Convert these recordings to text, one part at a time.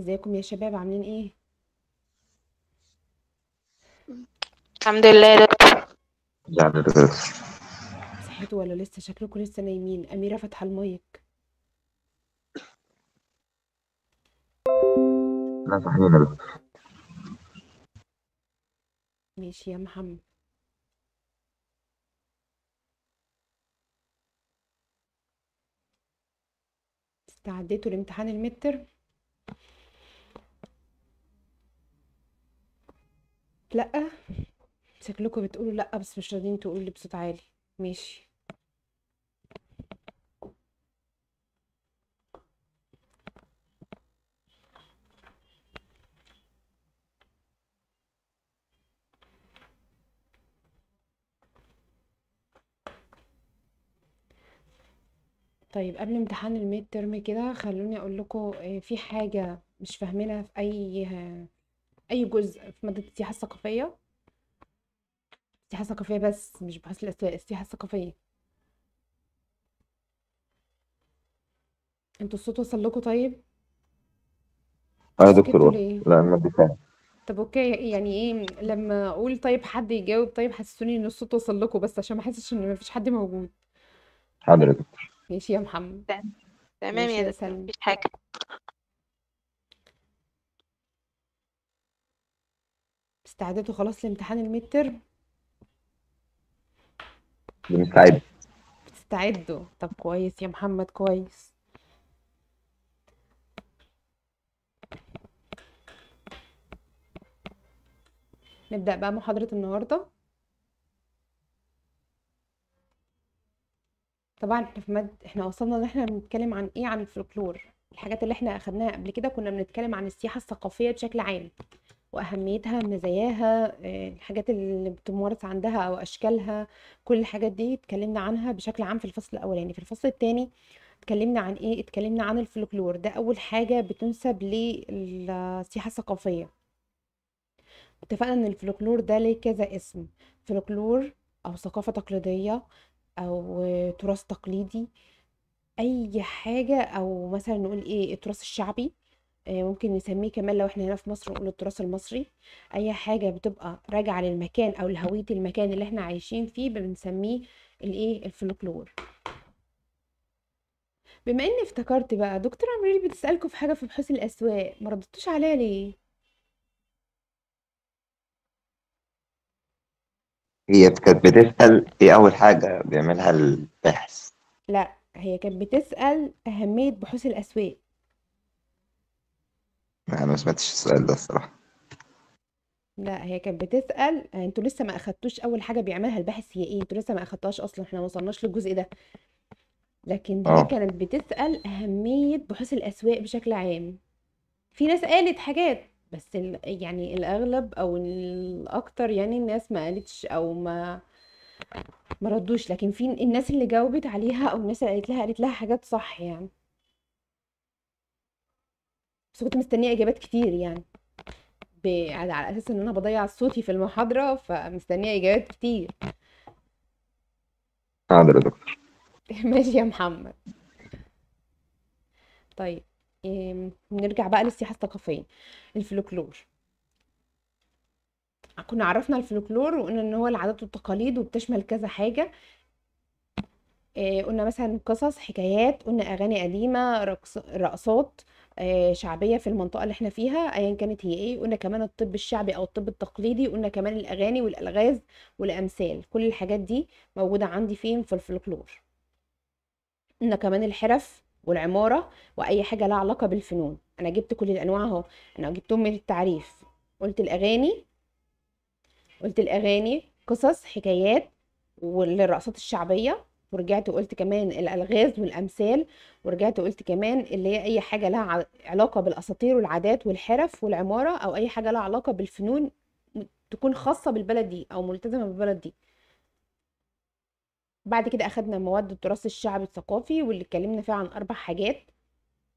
ازيكم يا شباب عاملين ايه الحمد لله يا يعني دكتور صحيتوا ولا لسه شكلكم لسه نايمين اميره فاتحه المايك لا صحينا ماشي يا محمد استعديتوا لامتحان المتر لا شكلكم بتقولوا لا بس مش راضيين تقولوا لي بصوت عالي ماشي طيب قبل امتحان الميد ترم كده خلوني اقول لكم آه، في حاجه مش فاهمينها في اي آه، اي جزء في ماده السياحه الثقافيه السياحه الثقافيه بس مش بحث السياحه الثقافيه انتوا الصوت وصل لكم طيب اه يا دكتور سكتوا ليه لا المادة طب اوكي يعني ايه لما اقول طيب حد يجاوب طيب حسسوني ان الصوت وصل لكم بس عشان ما احسش ان ما فيش حد موجود حاضر يا دكتور ماشي يا محمد تمام تمام يا دكتور مفيش حاجة استعدته خلاص لامتحان الميد ترم بنستعد بتستعدوا طب كويس يا محمد كويس نبدأ بقى محاضرة النهاردة طبعا احنا في مد... احنا وصلنا ان احنا بنتكلم عن ايه عن الفلكلور الحاجات اللي احنا اخدناها قبل كده كنا بنتكلم عن السياحة الثقافية بشكل عام وأهميتها مزاياها آه، الحاجات اللي بتمارس عندها أو أشكالها كل الحاجات دي اتكلمنا عنها بشكل عام في الفصل الأولاني في الفصل التاني اتكلمنا عن إيه اتكلمنا عن الفلكلور ده أول حاجة بتنسب للسياحة الثقافية اتفقنا ان الفلكلور ده ليه كذا اسم فلكلور او ثقافة تقليدية او تراث تقليدي اي حاجة او مثلا نقول ايه التراث الشعبي آه، ممكن نسميه كمان لو احنا هنا في مصر نقول التراث المصري اي حاجه بتبقى راجعه للمكان او لهويه المكان اللي احنا عايشين فيه بنسميه الايه الفلكلور بما اني افتكرت بقى دكتوره مريل بتسالكم في حاجه في بحوث الاسواق ما ردتوش عليها ليه هي كانت بتسال ايه اول حاجه بيعملها الباحث لا هي كانت بتسال اهميه بحوث الاسواق انا ما سمعتش السؤال ده الصراحة لا هي كانت بتسأل آه، انتوا لسه ما اخدتوش اول حاجة بيعملها الباحث هي ايه انتوا لسه ما اخدتوهاش اصلا احنا ما وصلناش للجزء ده لكن دي اه كانت بتسأل أهمية بحوث الأسواق بشكل عام في ناس قالت حاجات بس ال... يعني الأغلب أو الأكتر يعني الناس ما قالتش أو ما ما ردوش لكن في الناس اللي جاوبت عليها أو الناس اللي قالت لها قالت لها حاجات صح يعني بس كنت مستنيه اجابات كتير يعني ب... على... على اساس ان انا بضيع صوتي في المحاضره فمستنيه اجابات كتير حاضر إيه يا دكتور ماشي يا محمد طيب إيه... نرجع بقى للسياحه الثقافيه الفلكلور كنا عرفنا الفلكلور وقلنا ان هو العادات والتقاليد وبتشمل كذا حاجه إيه قلنا مثلا قصص حكايات قلنا اغاني قديمه رقص رقصات آه، شعبيه في المنطقه اللي احنا فيها ايا كانت هي ايه قلنا كمان الطب الشعبي او الطب التقليدي قلنا كمان الاغاني والالغاز والامثال كل الحاجات دي موجوده عندي فين في الفلكلور قلنا كمان الحرف والعماره واي حاجه لها علاقه بالفنون انا جبت كل الانواع اهو انا جبتهم من التعريف قلت الاغاني قلت الاغاني قصص حكايات والرقصات الشعبيه ورجعت وقلت كمان الالغاز والامثال ورجعت وقلت كمان اللي هي اي حاجه لها علاقه بالاساطير والعادات والحرف والعماره او اي حاجه لها علاقه بالفنون تكون خاصه بالبلد دي او ملتزمه بالبلد دي بعد كده اخدنا مواد التراث الشعبي الثقافي واللي اتكلمنا فيها عن اربع حاجات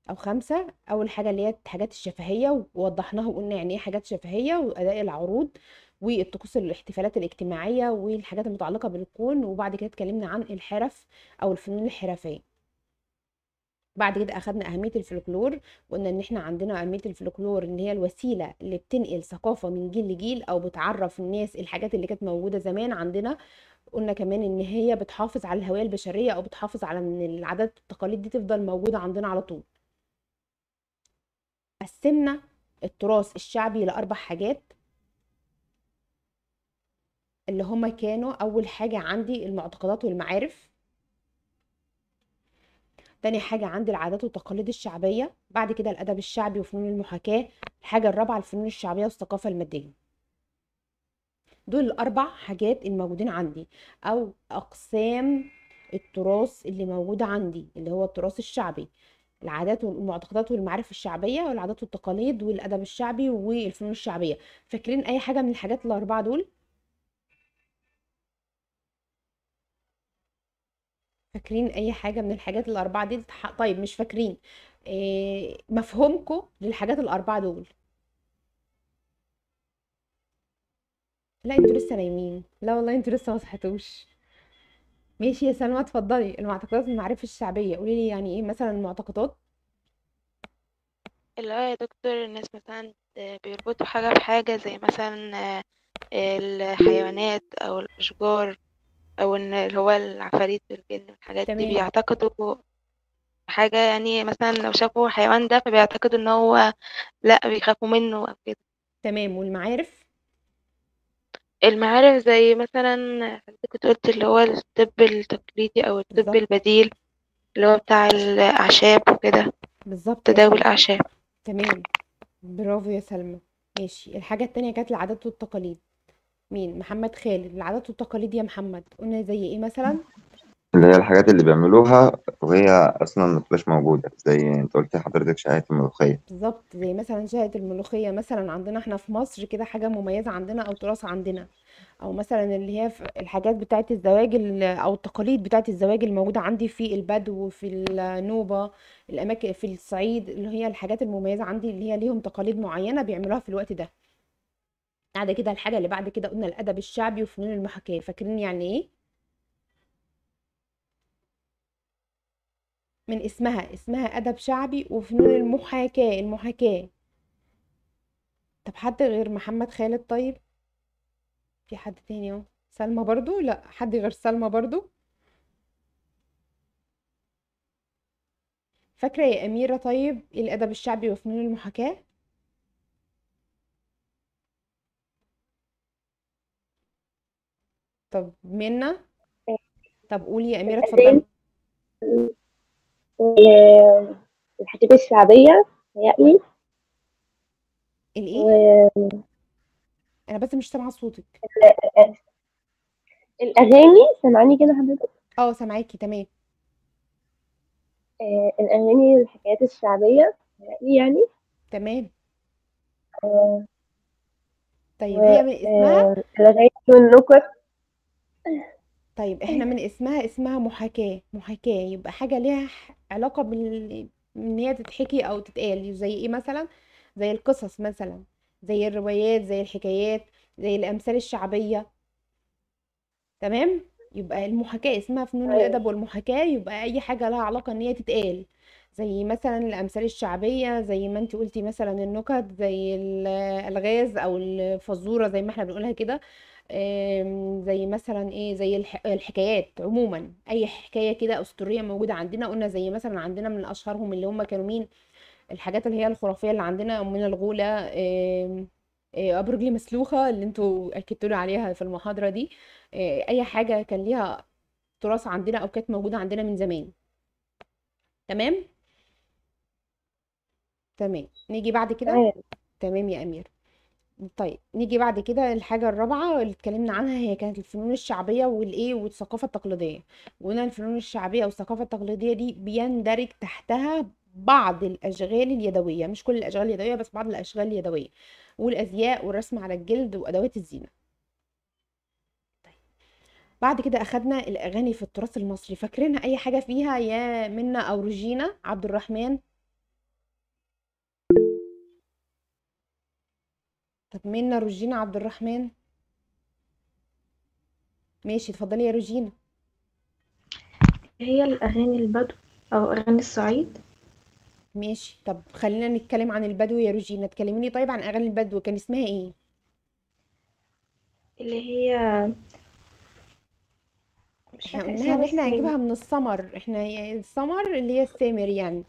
او خمسه اول حاجه اللي هي الحاجات الشفهيه ووضحناها وقلنا يعني ايه حاجات شفهيه واداء العروض والطقوس الاحتفالات الاجتماعية والحاجات المتعلقة بالكون وبعد كده اتكلمنا عن الحرف أو الفنون الحرفية بعد كده اخدنا اهميه الفلكلور وقلنا ان احنا عندنا اهميه الفلكلور ان هي الوسيله اللي بتنقل ثقافه من جيل لجيل او بتعرف الناس الحاجات اللي كانت موجوده زمان عندنا قلنا كمان ان هي بتحافظ على الهويه البشريه او بتحافظ على ان العادات والتقاليد دي تفضل موجوده عندنا على طول قسمنا التراث الشعبي لاربع حاجات اللي هما كانوا أول حاجة عندي المعتقدات والمعارف تاني حاجة عندي العادات والتقاليد الشعبية بعد كده الأدب الشعبي وفنون المحاكاة الحاجة الرابعة الفنون الشعبية والثقافة المادية دول الأربع حاجات الموجودين عندي أو أقسام التراث اللي موجودة عندي اللي هو التراث الشعبي العادات والمعتقدات والمعارف الشعبية والعادات والتقاليد والأدب الشعبي والفنون الشعبية فاكرين أي حاجة من الحاجات الأربعة دول؟ فاكرين اي حاجه من الحاجات الاربعه دي طيب مش فاكرين إيه مفهومكم للحاجات الاربعه دول لا انتوا لسه نايمين لا والله انتوا لسه ما صحتوش ماشي يا سلمى اتفضلي المعتقدات المعرفة الشعبية قولي لي يعني ايه مثلا المعتقدات اللي هو يا دكتور الناس مثلا بيربطوا حاجة بحاجة زي مثلا الحيوانات أو الأشجار أو إن اللي هو العفاريت والجن والحاجات دي تمام. بيعتقدوا حاجة يعني مثلًا لو شافوا الحيوان ده فبيعتقدوا إن هو لأ بيخافوا منه أو كده. تمام والمعارف؟ المعارف زي مثلًا حضرتِك كنت قُلتِ اللي هو الطب التقليدي أو الطب البديل اللي هو بتاع الأعشاب وكده، بالظبط يا تداوي سلمى. الأعشاب. تمام، برافو يا سلمى، ماشي. الحاجة التانية كانت العادات والتقاليد. مين محمد خالد العادات والتقاليد يا محمد قلنا زي ايه مثلا اللي هي الحاجات اللي بيعملوها وهي اصلا ما تبقاش موجوده زي انت قلت حضرتك شائعه الملوخيه بالظبط زي مثلا شائعه الملوخيه مثلا عندنا احنا في مصر كده حاجه مميزه عندنا او تراث عندنا او مثلا اللي هي الحاجات بتاعه الزواج او التقاليد بتاعه الزواج الموجوده عندي في البدو في النوبه الاماكن في الصعيد اللي هي الحاجات المميزه عندي اللي هي ليهم تقاليد معينه بيعملوها في الوقت ده بعد كده الحاجه اللي بعد كده قلنا الادب الشعبي وفنون المحاكاه فاكرين يعني ايه من اسمها اسمها ادب شعبي وفنون المحاكاه المحاكاه طب حد غير محمد خالد طيب في حد تاني اهو سلمى برضو لا حد غير سلمى برضو فاكره يا اميره طيب الادب الشعبي وفنون المحاكاه طب منا إيه. طب قولي يا أميرة اتفضلي الحاجات الشعبية متهيألي الإيه؟ و... أنا بس مش سامعة صوتك الأغاني سامعاني كده حضرتك؟ اه سامعاكي تمام آه، الأغاني الحكايات الشعبية يعني تمام آه. طيب هي آه، اسمها الأغاني والنكت طيب إيه احنا من اسمها اسمها محاكاة محاكاة يبقى حاجة ليها علاقة بال ان هي تتحكي او تتقال زي ايه مثلا زي القصص مثلا زي الروايات زي الحكايات زي الامثال الشعبية تمام يبقى المحاكاة اسمها فنون أيوة. الادب والمحاكاة يبقى اي حاجة لها علاقة ان هي تتقال زي مثلا الامثال الشعبية زي ما انت قلتي مثلا النكت زي الالغاز او الفزورة زي ما احنا بنقولها كده زي مثلا ايه زي الحكايات عموما اي حكايه كده اسطوريه موجوده عندنا قلنا زي مثلا عندنا من اشهرهم اللي هم كانوا مين الحاجات اللي هي الخرافيه اللي عندنا امنا الغوله ابو آه، رجلي مسلوخه اللي انتوا اكدتوا لي عليها في المحاضره دي آه، اي حاجه كان ليها تراث عندنا او كانت موجوده عندنا من زمان تمام تمام نيجي بعد كده تمام يا امير طيب نيجي بعد كده الحاجة الرابعة اللي اتكلمنا عنها هي كانت الفنون الشعبية والايه والثقافة التقليدية وقلنا الفنون الشعبية والثقافة التقليدية دي بيندرج تحتها بعض الأشغال اليدوية مش كل الأشغال اليدوية بس بعض الأشغال اليدوية والأزياء والرسم على الجلد وأدوات الزينة طيب. بعد كده أخدنا الأغاني في التراث المصري فاكرينها أي حاجة فيها يا منا أو روجينا عبد الرحمن طب مين روجينا عبد الرحمن ماشي اتفضلي يا روجينا هي الأغاني البدو أو أغاني الصعيد ماشي طب خلينا نتكلم عن البدو يا روجينا تكلميني طيب عن أغاني البدو كان اسمها ايه اللي هي مش احنا اسمها احنا هنجيبها يعني من السمر احنا السمر اللي هي السامر يعني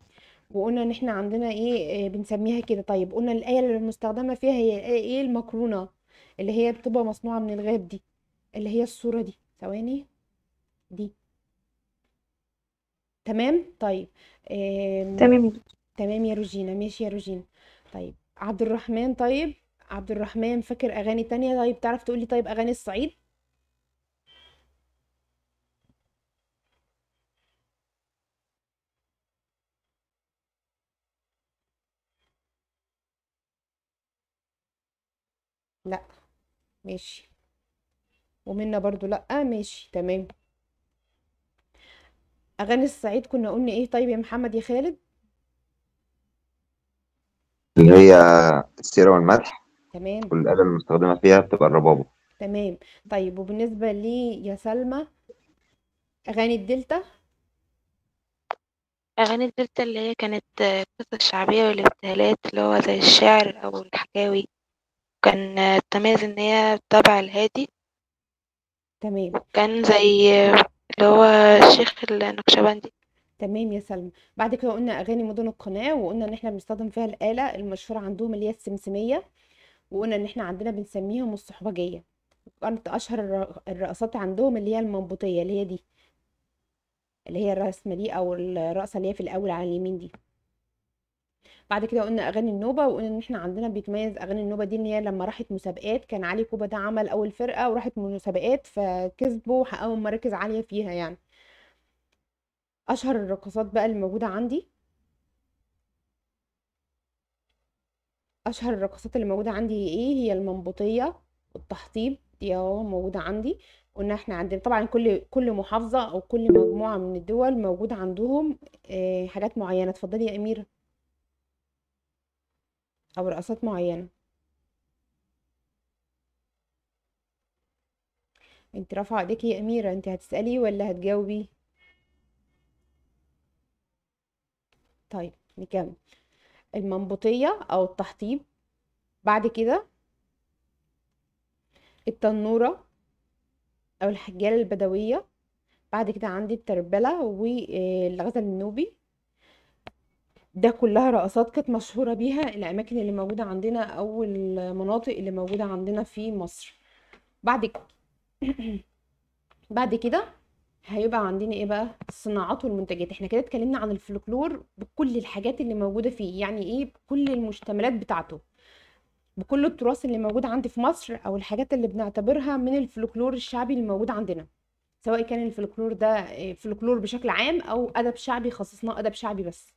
وقلنا ان احنا عندنا ايه آه، بنسميها كده طيب قلنا الايه اللي المستخدمه فيها هي ايه المكرونه اللي هي بتبقى مصنوعه من الغاب دي اللي هي الصوره دي ثواني دي تمام طيب تمام تمام يا روجينا ماشي يا روجينا طيب عبد الرحمن طيب عبد الرحمن فاكر اغاني تانية طيب تعرف تقولي طيب اغاني الصعيد ماشي ومنا برضو لأ ماشي تمام أغاني الصعيد كنا قلنا إيه طيب يا محمد يا خالد اللي هي السيرة والمدح تمام والآلة المستخدمة فيها بتبقى الربابة تمام طيب وبالنسبة لي يا سلمى أغاني الدلتا أغاني الدلتا اللي هي كانت قصص شعبية والابتهالات اللي هو زي الشعر أو الحكاوي وكان التميز ان هي تبع الهادي تمام كان زي اللي هو الشيخ النقشبندي تمام يا سلمى بعد كده قلنا اغاني مدن القناه وقلنا ان احنا بنستخدم فيها الاله المشهوره عندهم اللي هي السمسميه وقلنا ان احنا عندنا بنسميهم الصحبجيه كانت اشهر الرقصات عندهم اللي هي المنبوطيه اللي هي دي اللي هي الرسمه دي او الرقصه اللي هي في الاول على اليمين دي بعد كده قلنا اغاني النوبه وقلنا ان احنا عندنا بيتميز اغاني النوبه دي ان هي لما راحت مسابقات كان علي كوبا ده عمل اول فرقه وراحت مسابقات فكسبوا وحققوا مراكز عاليه فيها يعني اشهر الرقصات بقى اللي موجوده عندي اشهر الرقصات اللي موجوده عندي هي ايه هي المنبوطيه والتحطيب دي اهو موجوده عندي قلنا احنا عندنا طبعا كل كل محافظه او كل مجموعه من الدول موجوده عندهم آه، حاجات معينه اتفضلي يا اميره أو رقصات معينة انت رافعة ايديكي يا أميرة انت هتسألي ولا هتجاوبي طيب نكمل المنبوطية أو التحطيب بعد كده التنورة أو الحجالة البدوية بعد كده عندي التربلة والغزل آه، النوبي ده كلها رقصات كانت مشهورة بيها الأماكن اللي موجودة عندنا أو المناطق اللي موجودة عندنا في مصر بعد كده بعد كده هيبقى عندنا ايه بقى الصناعات والمنتجات احنا كده اتكلمنا عن الفلكلور بكل الحاجات اللي موجودة فيه يعني ايه بكل المشتملات بتاعته بكل التراث اللي موجود عندي في مصر او الحاجات اللي بنعتبرها من الفلكلور الشعبي اللي موجود عندنا سواء كان الفلكلور ده آه، فلكلور بشكل عام او ادب شعبي خصصناه ادب شعبي بس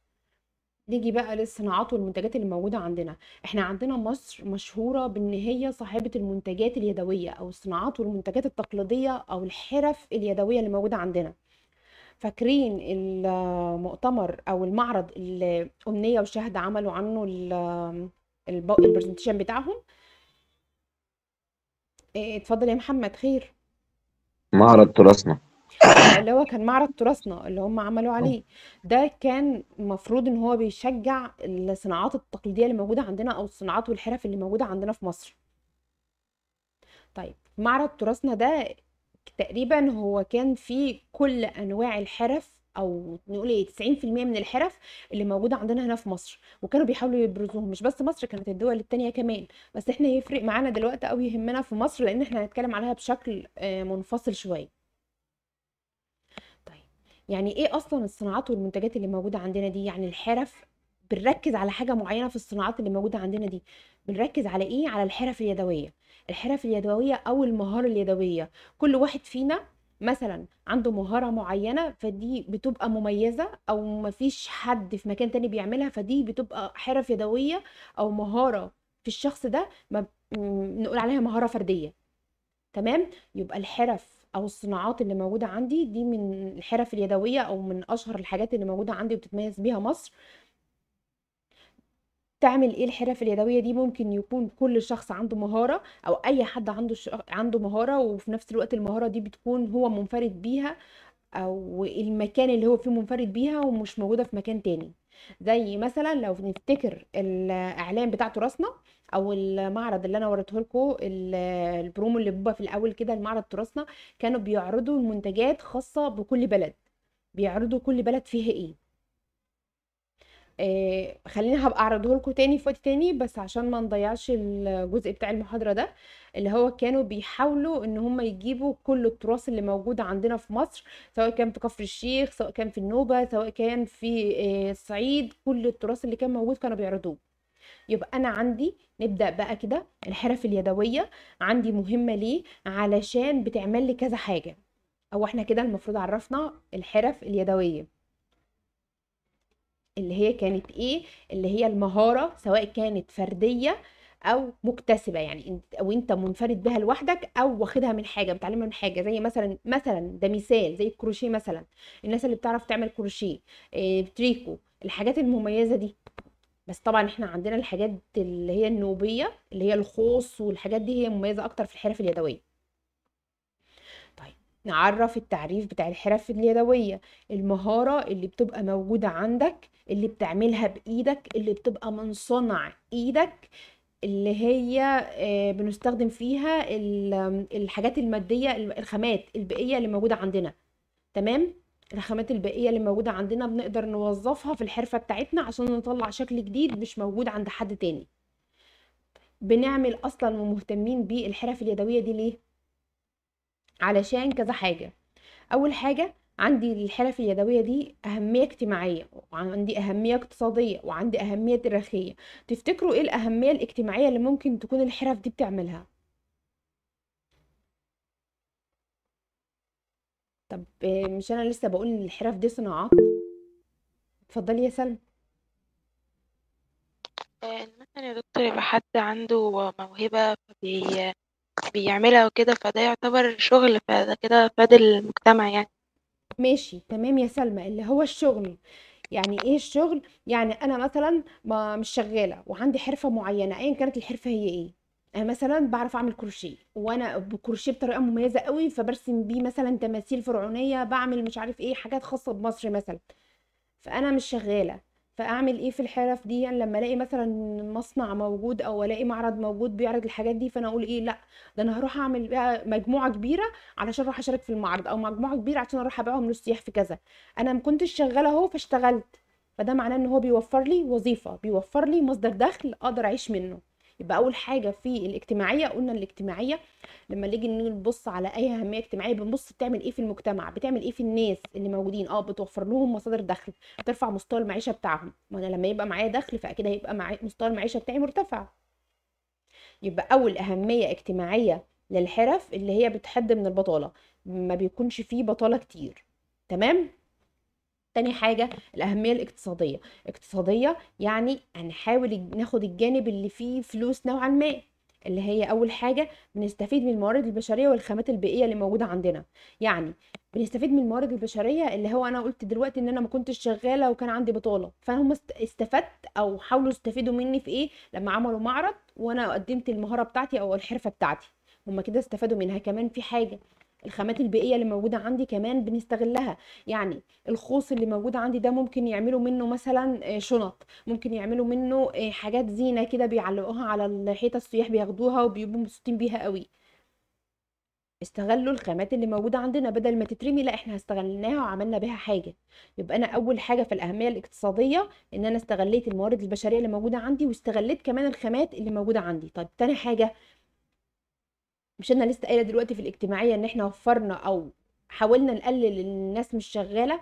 نيجي بقى للصناعات والمنتجات اللي موجودة عندنا احنا عندنا مصر مشهورة بان هي صاحبة المنتجات اليدوية او الصناعات والمنتجات التقليدية او الحرف اليدوية اللي موجودة عندنا فاكرين المؤتمر او المعرض اللي امنية وشهد عملوا عنه البرزنتيشن بتاعهم إيه، اتفضل يا محمد خير معرض تراثنا اللي هو كان معرض تراثنا اللي هم عملوا عليه ده كان المفروض ان هو بيشجع الصناعات التقليديه اللي موجوده عندنا او الصناعات والحرف اللي موجوده عندنا في مصر طيب معرض تراثنا ده تقريبا هو كان فيه كل انواع الحرف او نقول ايه 90% من الحرف اللي موجوده عندنا هنا في مصر وكانوا بيحاولوا يبرزوهم مش بس مصر كانت الدول التانية كمان بس احنا يفرق معانا دلوقتي او يهمنا في مصر لان احنا هنتكلم عليها بشكل آه، منفصل شويه يعني ايه اصلا الصناعات والمنتجات اللي موجوده عندنا دي يعني الحرف بنركز على حاجه معينه في الصناعات اللي موجوده عندنا دي بنركز على ايه على الحرف اليدويه الحرف اليدويه او المهاره اليدويه كل واحد فينا مثلا عنده مهارة معينة فدي بتبقى مميزة أو مفيش حد في مكان تاني بيعملها فدي بتبقى حرف يدوية أو مهارة في الشخص ده ما نقول عليها مهارة فردية تمام يبقى الحرف او الصناعات اللي موجوده عندي دي من الحرف اليدويه او من اشهر الحاجات اللي موجوده عندي وبتتميز بيها مصر تعمل ايه الحرف اليدويه دي ممكن يكون كل شخص عنده مهاره او اي حد عنده ش... عنده مهاره وفي نفس الوقت المهاره دي بتكون هو منفرد بيها او المكان اللي هو فيه منفرد بيها ومش موجوده في مكان تاني زي مثلا لو نفتكر الاعلام بتاع تراثنا او المعرض اللي انا وريته لكم البرومو اللي بيبقى في الاول كده المعرض تراثنا كانوا بيعرضوا المنتجات خاصه بكل بلد بيعرضوا كل بلد فيها ايه إيه خليني هبقى اعرضه لكم تاني في وقت تاني بس عشان ما نضيعش الجزء بتاع المحاضره ده اللي هو كانوا بيحاولوا ان هم يجيبوا كل التراث اللي موجود عندنا في مصر سواء كان في كفر الشيخ سواء كان في النوبه سواء كان في الصعيد آه، كل التراث اللي كان موجود كانوا بيعرضوه يبقى انا عندي نبدا بقى كده الحرف اليدويه عندي مهمه ليه علشان بتعمل لي كذا حاجه او احنا كده المفروض عرفنا الحرف اليدويه اللي هي كانت ايه اللي هي المهاره سواء كانت فرديه او مكتسبه يعني انت او انت منفرد بها لوحدك او واخدها من حاجه متعلمها من حاجه زي مثلا مثلا ده مثال زي الكروشيه مثلا الناس اللي بتعرف تعمل كروشيه إيه تريكو الحاجات المميزه دي بس طبعا احنا عندنا الحاجات اللي هي النوبيه اللي هي الخوص والحاجات دي هي مميزه اكتر في الحرف اليدويه طيب نعرف التعريف بتاع الحرف اليدويه المهاره اللي بتبقى موجوده عندك اللي بتعملها بايدك اللي بتبقى من صنع ايدك اللي هي آه، بنستخدم فيها الحاجات الماديه الخامات البيئيه اللي موجوده عندنا تمام الخامات الباقيه اللي موجوده عندنا بنقدر نوظفها في الحرفه بتاعتنا عشان نطلع شكل جديد مش موجود عند حد تاني بنعمل اصلا ومهتمين بالحرف اليدويه دي ليه علشان كذا حاجه اول حاجه عندي الحرف اليدويه دي اهميه اجتماعيه وعندي اهميه اقتصاديه وعندي اهميه تاريخيه تفتكروا ايه الاهميه الاجتماعيه اللي ممكن تكون الحرف دي بتعملها طب آه، مش انا لسه بقول ان الحرف دي صناعات اتفضلي يا سلمى آه، مثلا يا دكتور يبقى حد عنده موهبة بي... بيعملها وكده فده يعتبر شغل فده كده فاد المجتمع يعني ماشي تمام يا سلمى اللي هو الشغل يعني ايه الشغل يعني انا مثلا ما مش شغاله وعندي حرفه معينه ايا كانت الحرفه هي ايه آه، مثلا بعرف اعمل كروشيه وانا بكروشيه بطريقه مميزه قوي فبرسم بيه مثلا تماثيل فرعونيه بعمل مش عارف ايه حاجات خاصه بمصر مثلا فانا مش شغاله فاعمل ايه في الحرف دي يعني لما الاقي مثلا مصنع موجود او الاقي معرض موجود بيعرض الحاجات دي فانا اقول ايه لا ده انا هروح اعمل بقى مجموعه كبيره علشان اروح اشارك في المعرض او مجموعه كبيره عشان اروح ابيعهم للسياح في كذا انا ما كنتش شغاله اهو فاشتغلت فده معناه ان هو بيوفر لي وظيفه بيوفر لي مصدر دخل اقدر اعيش منه يبقى اول حاجه في الاجتماعيه قلنا الاجتماعيه لما نيجي نبص على اي اهميه اجتماعيه بنبص بتعمل ايه في المجتمع بتعمل ايه في الناس اللي موجودين اه بتوفر لهم مصادر دخل بترفع مستوى المعيشه بتاعهم ما انا لما يبقى معايا دخل فاكيد هيبقى معايا مستوى المعيشه بتاعي مرتفع يبقى اول اهميه اجتماعيه للحرف اللي هي بتحد من البطاله ما بيكونش فيه بطاله كتير تمام تاني حاجة الأهمية الاقتصادية اقتصادية يعني هنحاول ناخد الجانب اللي فيه فلوس نوعا ما اللي هي أول حاجة بنستفيد من الموارد البشرية والخامات البيئية اللي موجودة عندنا يعني بنستفيد من الموارد البشرية اللي هو أنا قلت دلوقتي إن أنا ما كنتش شغالة وكان عندي بطالة فأنا هم استفدت أو حاولوا يستفيدوا مني في إيه لما عملوا معرض وأنا قدمت المهارة بتاعتي أو الحرفة بتاعتي هما كده استفادوا منها كمان في حاجة الخامات البيئيه اللي موجوده عندي كمان بنستغلها يعني الخوص اللي موجود عندي ده ممكن يعملوا منه مثلا آه، شنط ممكن يعملوا منه آه، حاجات زينه كده بيعلقوها على الحيطه السياح بياخدوها وبيبقوا مبسوطين بيها قوي استغلوا الخامات اللي موجودة عندنا بدل ما تترمي لا احنا استغلناها وعملنا بها حاجة يبقى انا اول حاجة في الاهمية الاقتصادية ان انا استغليت الموارد البشرية اللي موجودة عندي واستغليت كمان الخامات اللي موجودة عندي طيب تاني حاجة مش انا لسه قايله دلوقتي في الاجتماعيه ان احنا وفرنا او حاولنا نقلل الناس مش شغاله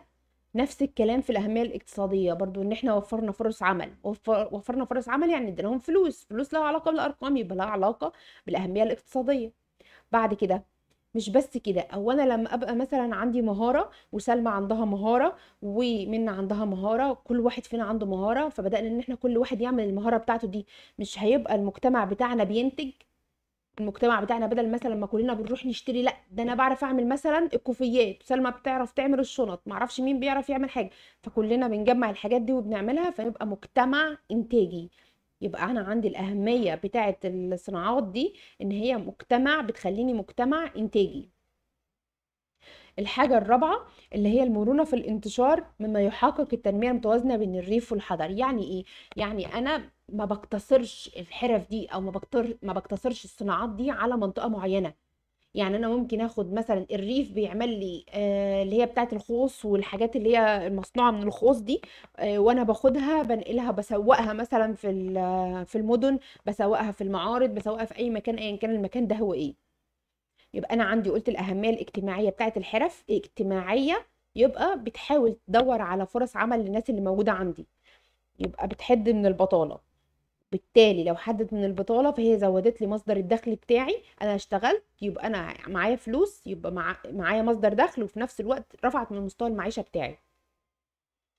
نفس الكلام في الاهميه الاقتصاديه برضو ان احنا وفرنا فرص عمل وفر وفرنا فرص عمل يعني اديناهم فلوس فلوس لها علاقه بالارقام يبقى لها علاقه بالاهميه الاقتصاديه بعد كده مش بس كده او انا لما ابقى مثلا عندي مهاره وسلمى عندها مهاره ومنى عندها مهاره كل واحد فينا عنده مهاره فبدانا ان احنا كل واحد يعمل المهاره بتاعته دي مش هيبقى المجتمع بتاعنا بينتج المجتمع بتاعنا بدل مثلا ما كلنا بنروح نشتري لا ده انا بعرف اعمل مثلا الكوفيات سلمى بتعرف تعمل الشنط معرفش مين بيعرف يعمل حاجه فكلنا بنجمع الحاجات دي وبنعملها فيبقى مجتمع انتاجي يبقى انا عندي الاهميه بتاعه الصناعات دي ان هي مجتمع بتخليني مجتمع انتاجي الحاجة الرابعة اللي هي المرونة في الانتشار مما يحقق التنمية المتوازنة بين الريف والحضر يعني ايه؟ يعني انا ما بقتصرش الحرف دي او ما بقتر ما بقتصرش الصناعات دي على منطقه معينه يعني انا ممكن اخد مثلا الريف بيعمل لي آه اللي هي بتاعه الخوص والحاجات اللي هي المصنوعه من الخوص دي آه وانا باخدها بنقلها بسوقها مثلا في في المدن بسوقها في المعارض بسوقها في اي مكان ايا كان المكان ده هو ايه يبقى انا عندي قلت الاهميه الاجتماعيه بتاعه الحرف اجتماعيه يبقى بتحاول تدور على فرص عمل للناس اللي موجوده عندي يبقى بتحد من البطاله بالتالي لو حدد من البطاله فهي زودت لي مصدر الدخل بتاعي انا اشتغلت يبقى انا معايا فلوس يبقى معايا مصدر دخل وفي نفس الوقت رفعت من مستوى المعيشه بتاعي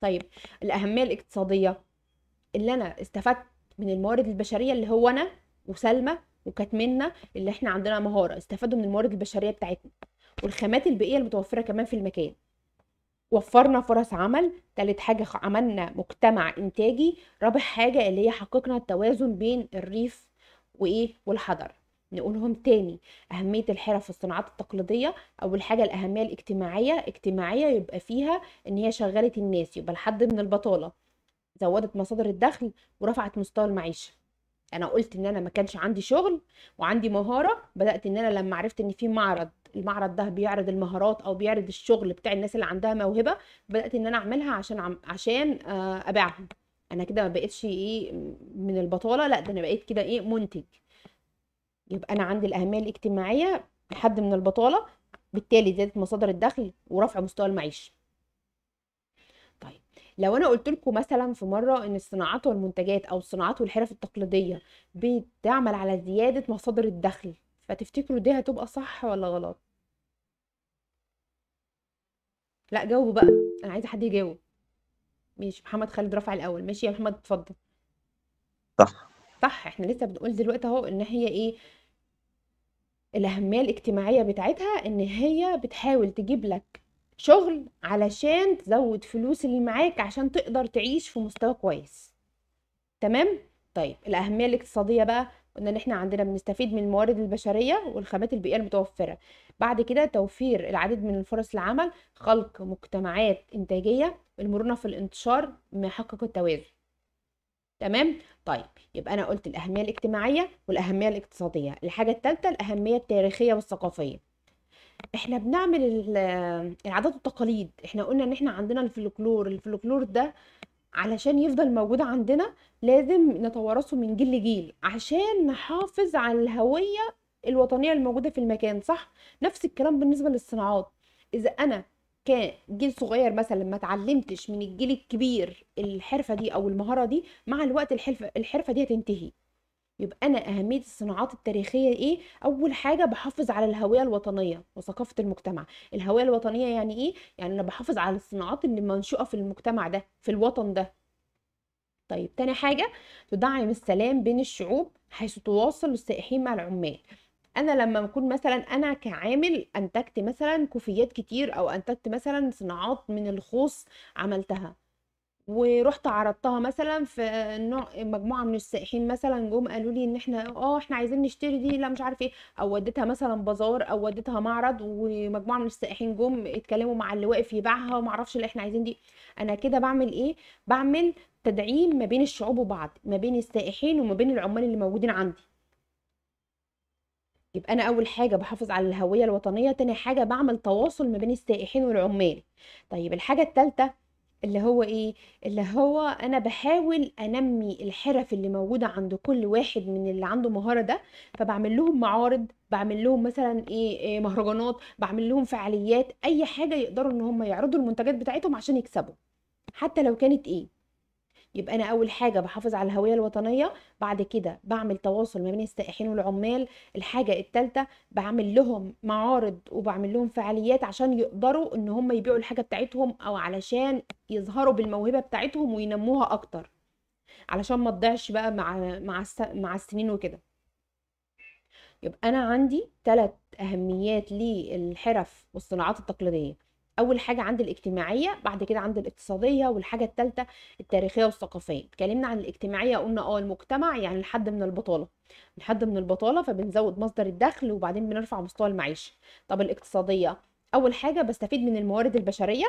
طيب الاهميه الاقتصاديه اللي انا استفدت من الموارد البشريه اللي هو انا وسلمى وكاتمنا اللي احنا عندنا مهاره استفادوا من الموارد البشريه بتاعتنا والخامات البيئيه المتوفره كمان في المكان وفرنا فرص عمل تالت حاجة عملنا مجتمع إنتاجي رابع حاجة اللي هي حققنا التوازن بين الريف وإيه والحضر نقولهم تاني أهمية الحرف في الصناعات التقليدية أول حاجة الأهمية الاجتماعية اجتماعية يبقى فيها إن هي شغلت الناس يبقى الحد من البطالة زودت مصادر الدخل ورفعت مستوى المعيشة أنا قلت إن أنا ما كانش عندي شغل وعندي مهارة بدأت إن أنا لما عرفت إن في معرض المعرض ده بيعرض المهارات او بيعرض الشغل بتاع الناس اللي عندها موهبه بدات ان انا اعملها عشان عم عشان آه، ابيعهم انا كده ما بقتش ايه من البطاله لا ده انا بقيت كده ايه منتج يبقى انا عندي الاهميه الاجتماعيه حد من البطاله بالتالي زياده مصادر الدخل ورفع مستوى المعيشه طيب لو انا قلت لكم مثلا في مره ان الصناعات والمنتجات او الصناعات والحرف التقليديه بتعمل على زياده مصادر الدخل فتفتكروا دي هتبقى صح ولا غلط لا جاوبوا بقى انا عايزه حد يجاوب ماشي محمد خالد رفع الاول ماشي يا محمد اتفضل صح صح احنا لسه بنقول دلوقتي اهو ان هي ايه الاهميه الاجتماعيه بتاعتها ان هي بتحاول تجيب لك شغل علشان تزود فلوس اللي معاك عشان تقدر تعيش في مستوى كويس تمام طيب الاهميه الاقتصاديه بقى قلنا ان احنا عندنا بنستفيد من الموارد البشريه والخامات البيئيه المتوفره بعد كده توفير العديد من الفرص العمل خلق مجتمعات انتاجيه المرونه في الانتشار محقق التوازن تمام طيب يبقى انا قلت الاهميه الاجتماعيه والاهميه الاقتصاديه الحاجه الثالثه الاهميه التاريخيه والثقافيه احنا بنعمل العادات والتقاليد احنا قلنا ان احنا عندنا الفلكلور الفلكلور ده علشان يفضل موجود عندنا لازم نتوارثه من جيل لجيل عشان نحافظ على الهوية الوطنية الموجودة في المكان صح؟ نفس الكلام بالنسبة للصناعات إذا أنا كان جيل صغير مثلا ما تعلمتش من الجيل الكبير الحرفة دي أو المهارة دي مع الوقت الحرفة, الحرفة دي هتنتهي يبقى انا اهميه الصناعات التاريخيه ايه اول حاجه بحافظ على الهويه الوطنيه وثقافه المجتمع الهويه الوطنيه يعني ايه يعني انا بحافظ على الصناعات اللي منشوئه في المجتمع ده في الوطن ده طيب تاني حاجه تدعم السلام بين الشعوب حيث تواصل السائحين مع العمال انا لما بكون مثلا انا كعامل انتجت مثلا كوفيات كتير او انتجت مثلا صناعات من الخوص عملتها ورحت عرضتها مثلا في نوع مجموعه من السائحين مثلا جم قالوا لي ان احنا اه احنا عايزين نشتري دي لا مش عارف ايه او وديتها مثلا بازار او وديتها معرض ومجموعه من السائحين جم اتكلموا مع اللي واقف يبيعها وما اعرفش اللي احنا عايزين دي انا كده بعمل ايه بعمل تدعيم ما بين الشعوب وبعض ما بين السائحين وما بين العمال اللي موجودين عندي يبقى انا اول حاجه بحافظ على الهويه الوطنيه تاني حاجه بعمل تواصل ما بين السائحين والعمال طيب الحاجه الثالثه اللي هو ايه اللي هو انا بحاول انمي الحرف اللي موجوده عند كل واحد من اللي عنده مهاره ده فبعمل لهم معارض بعمل لهم مثلا ايه, إيه؟ مهرجانات بعمل لهم فعاليات اي حاجه يقدروا ان هم يعرضوا المنتجات بتاعتهم عشان يكسبوا حتى لو كانت ايه يبقى انا اول حاجه بحافظ على الهويه الوطنيه بعد كده بعمل تواصل ما بين السائحين والعمال الحاجه الثالثه بعمل لهم معارض وبعمل لهم فعاليات عشان يقدروا ان هم يبيعوا الحاجه بتاعتهم او علشان يظهروا بالموهبه بتاعتهم وينموها اكتر علشان ما تضيعش بقى مع مع مع السنين وكده يبقى انا عندي ثلاث اهميات للحرف والصناعات التقليديه اول حاجه عند الاجتماعيه بعد كده عند الاقتصاديه والحاجه الثالثه التاريخيه والثقافيه اتكلمنا عن الاجتماعيه قلنا اه المجتمع يعني الحد من البطاله الحد من البطاله فبنزود مصدر الدخل وبعدين بنرفع مستوى المعيشه طب الاقتصاديه اول حاجه بستفيد من الموارد البشريه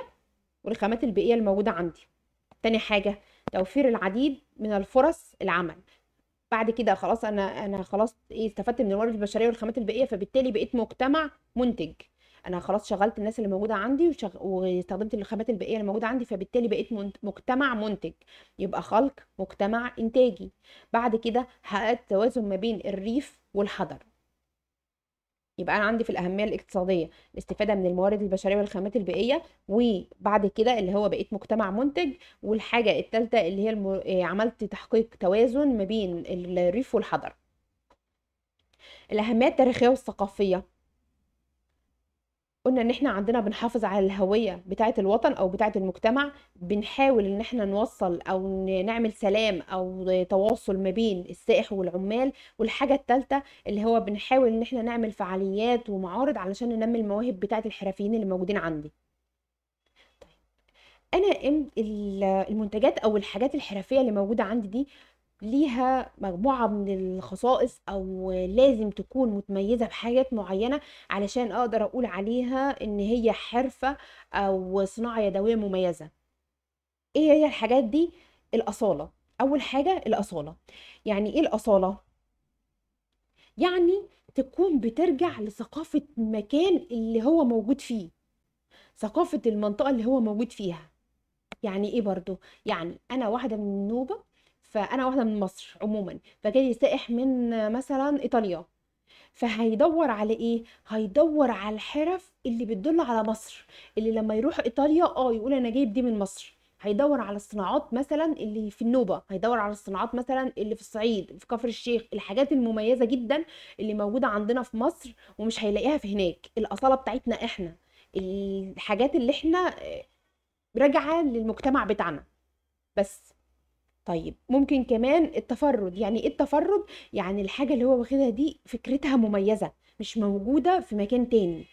والخامات البيئيه الموجوده عندي تاني حاجه توفير العديد من الفرص العمل بعد كده خلاص انا انا خلاص ايه استفدت من الموارد البشريه والخامات البيئيه فبالتالي بقيت مجتمع منتج انا خلاص شغلت الناس اللي موجوده عندي وشغ... واستخدمت الخامات البيئيه اللي موجوده عندي فبالتالي بقيت مجتمع منتج يبقى خلق مجتمع انتاجي بعد كده حققت توازن ما بين الريف والحضر يبقى انا عندي في الاهميه الاقتصاديه الاستفاده من الموارد البشريه والخامات البيئيه وبعد كده اللي هو بقيت مجتمع منتج والحاجه الثالثه اللي هي المر... إيه، عملت تحقيق توازن ما بين الريف والحضر الاهميه التاريخيه والثقافيه قلنا ان احنا عندنا بنحافظ على الهويه بتاعه الوطن او بتاعه المجتمع بنحاول ان احنا نوصل او نعمل سلام او تواصل ما بين السائح والعمال والحاجه الثالثه اللي هو بنحاول ان احنا نعمل فعاليات ومعارض علشان ننمي المواهب بتاعه الحرفيين اللي موجودين عندي طيب، انا المنتجات او الحاجات الحرفيه اللي موجوده عندي دي ليها مجموعة من الخصائص أو لازم تكون متميزة بحاجات معينة علشان أقدر أقول عليها إن هي حرفة أو صناعة يدوية مميزة إيه هي الحاجات دي؟ الأصالة أول حاجة الأصالة يعني إيه الأصالة؟ يعني تكون بترجع لثقافة المكان اللي هو موجود فيه ثقافة المنطقة اللي هو موجود فيها يعني ايه برضو يعني انا واحدة من النوبة فانا واحده من مصر عموما فجالي سائح من مثلا ايطاليا فهيدور على ايه هيدور على الحرف اللي بتدل على مصر اللي لما يروح ايطاليا اه يقول انا جايب دي من مصر هيدور على الصناعات مثلا اللي في النوبه هيدور على الصناعات مثلا اللي في الصعيد في كفر الشيخ الحاجات المميزه جدا اللي موجوده عندنا في مصر ومش هيلاقيها في هناك الاصاله بتاعتنا احنا الحاجات اللي احنا آه، راجعه للمجتمع بتاعنا بس طيب ممكن كمان التفرد يعني ايه التفرد يعني الحاجه اللي هو واخدها دي فكرتها مميزه مش موجوده في مكان تاني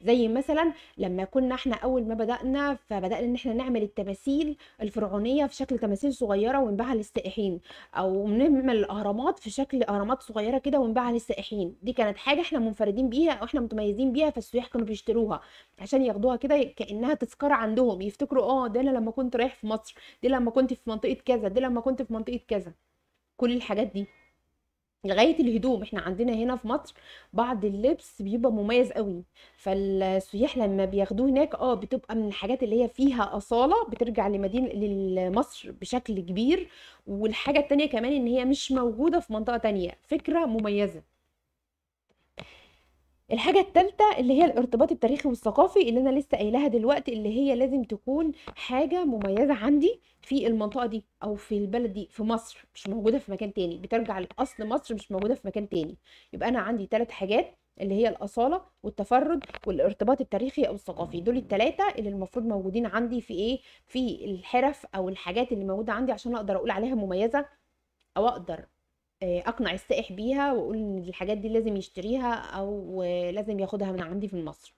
زي مثلا لما كنا احنا اول ما بدانا فبدانا ان احنا نعمل التماثيل الفرعونيه في شكل تماثيل صغيره ونبيعها للسائحين او نعمل الاهرامات في شكل اهرامات صغيره كده ونبيعها للسائحين دي كانت حاجه احنا منفردين بيها او احنا متميزين بيها فالسياح كانوا بيشتروها عشان ياخدوها كده كانها تذكره عندهم يفتكروا اه ده انا لما كنت رايح في مصر دي لما كنت في منطقه كذا دي لما كنت في منطقه كذا كل الحاجات دي لغايه الهدوم احنا عندنا هنا في مصر بعض اللبس بيبقى مميز قوي فالسياح لما بياخدوه هناك اه بتبقى من الحاجات اللي هي فيها اصاله بترجع لمدينه لمصر بشكل كبير والحاجه التانية كمان ان هي مش موجوده في منطقه تانية فكره مميزه الحاجة التالتة اللي هي الارتباط التاريخي والثقافي اللي أنا لسه قايلاها دلوقتي اللي هي لازم تكون حاجة مميزة عندي في المنطقة دي أو في البلد دي في مصر مش موجودة في مكان تاني بترجع لأصل مصر مش موجودة في مكان تاني يبقى أنا عندي ثلاث حاجات اللي هي الأصالة والتفرد والارتباط التاريخي أو الثقافي دول التلاتة اللي المفروض موجودين عندي في إيه في الحرف أو الحاجات اللي موجودة عندي عشان أقدر أقول عليها مميزة أو أقدر آه، اقنع السائح بيها واقول ان الحاجات دي لازم يشتريها او لازم ياخدها من عندي في مصر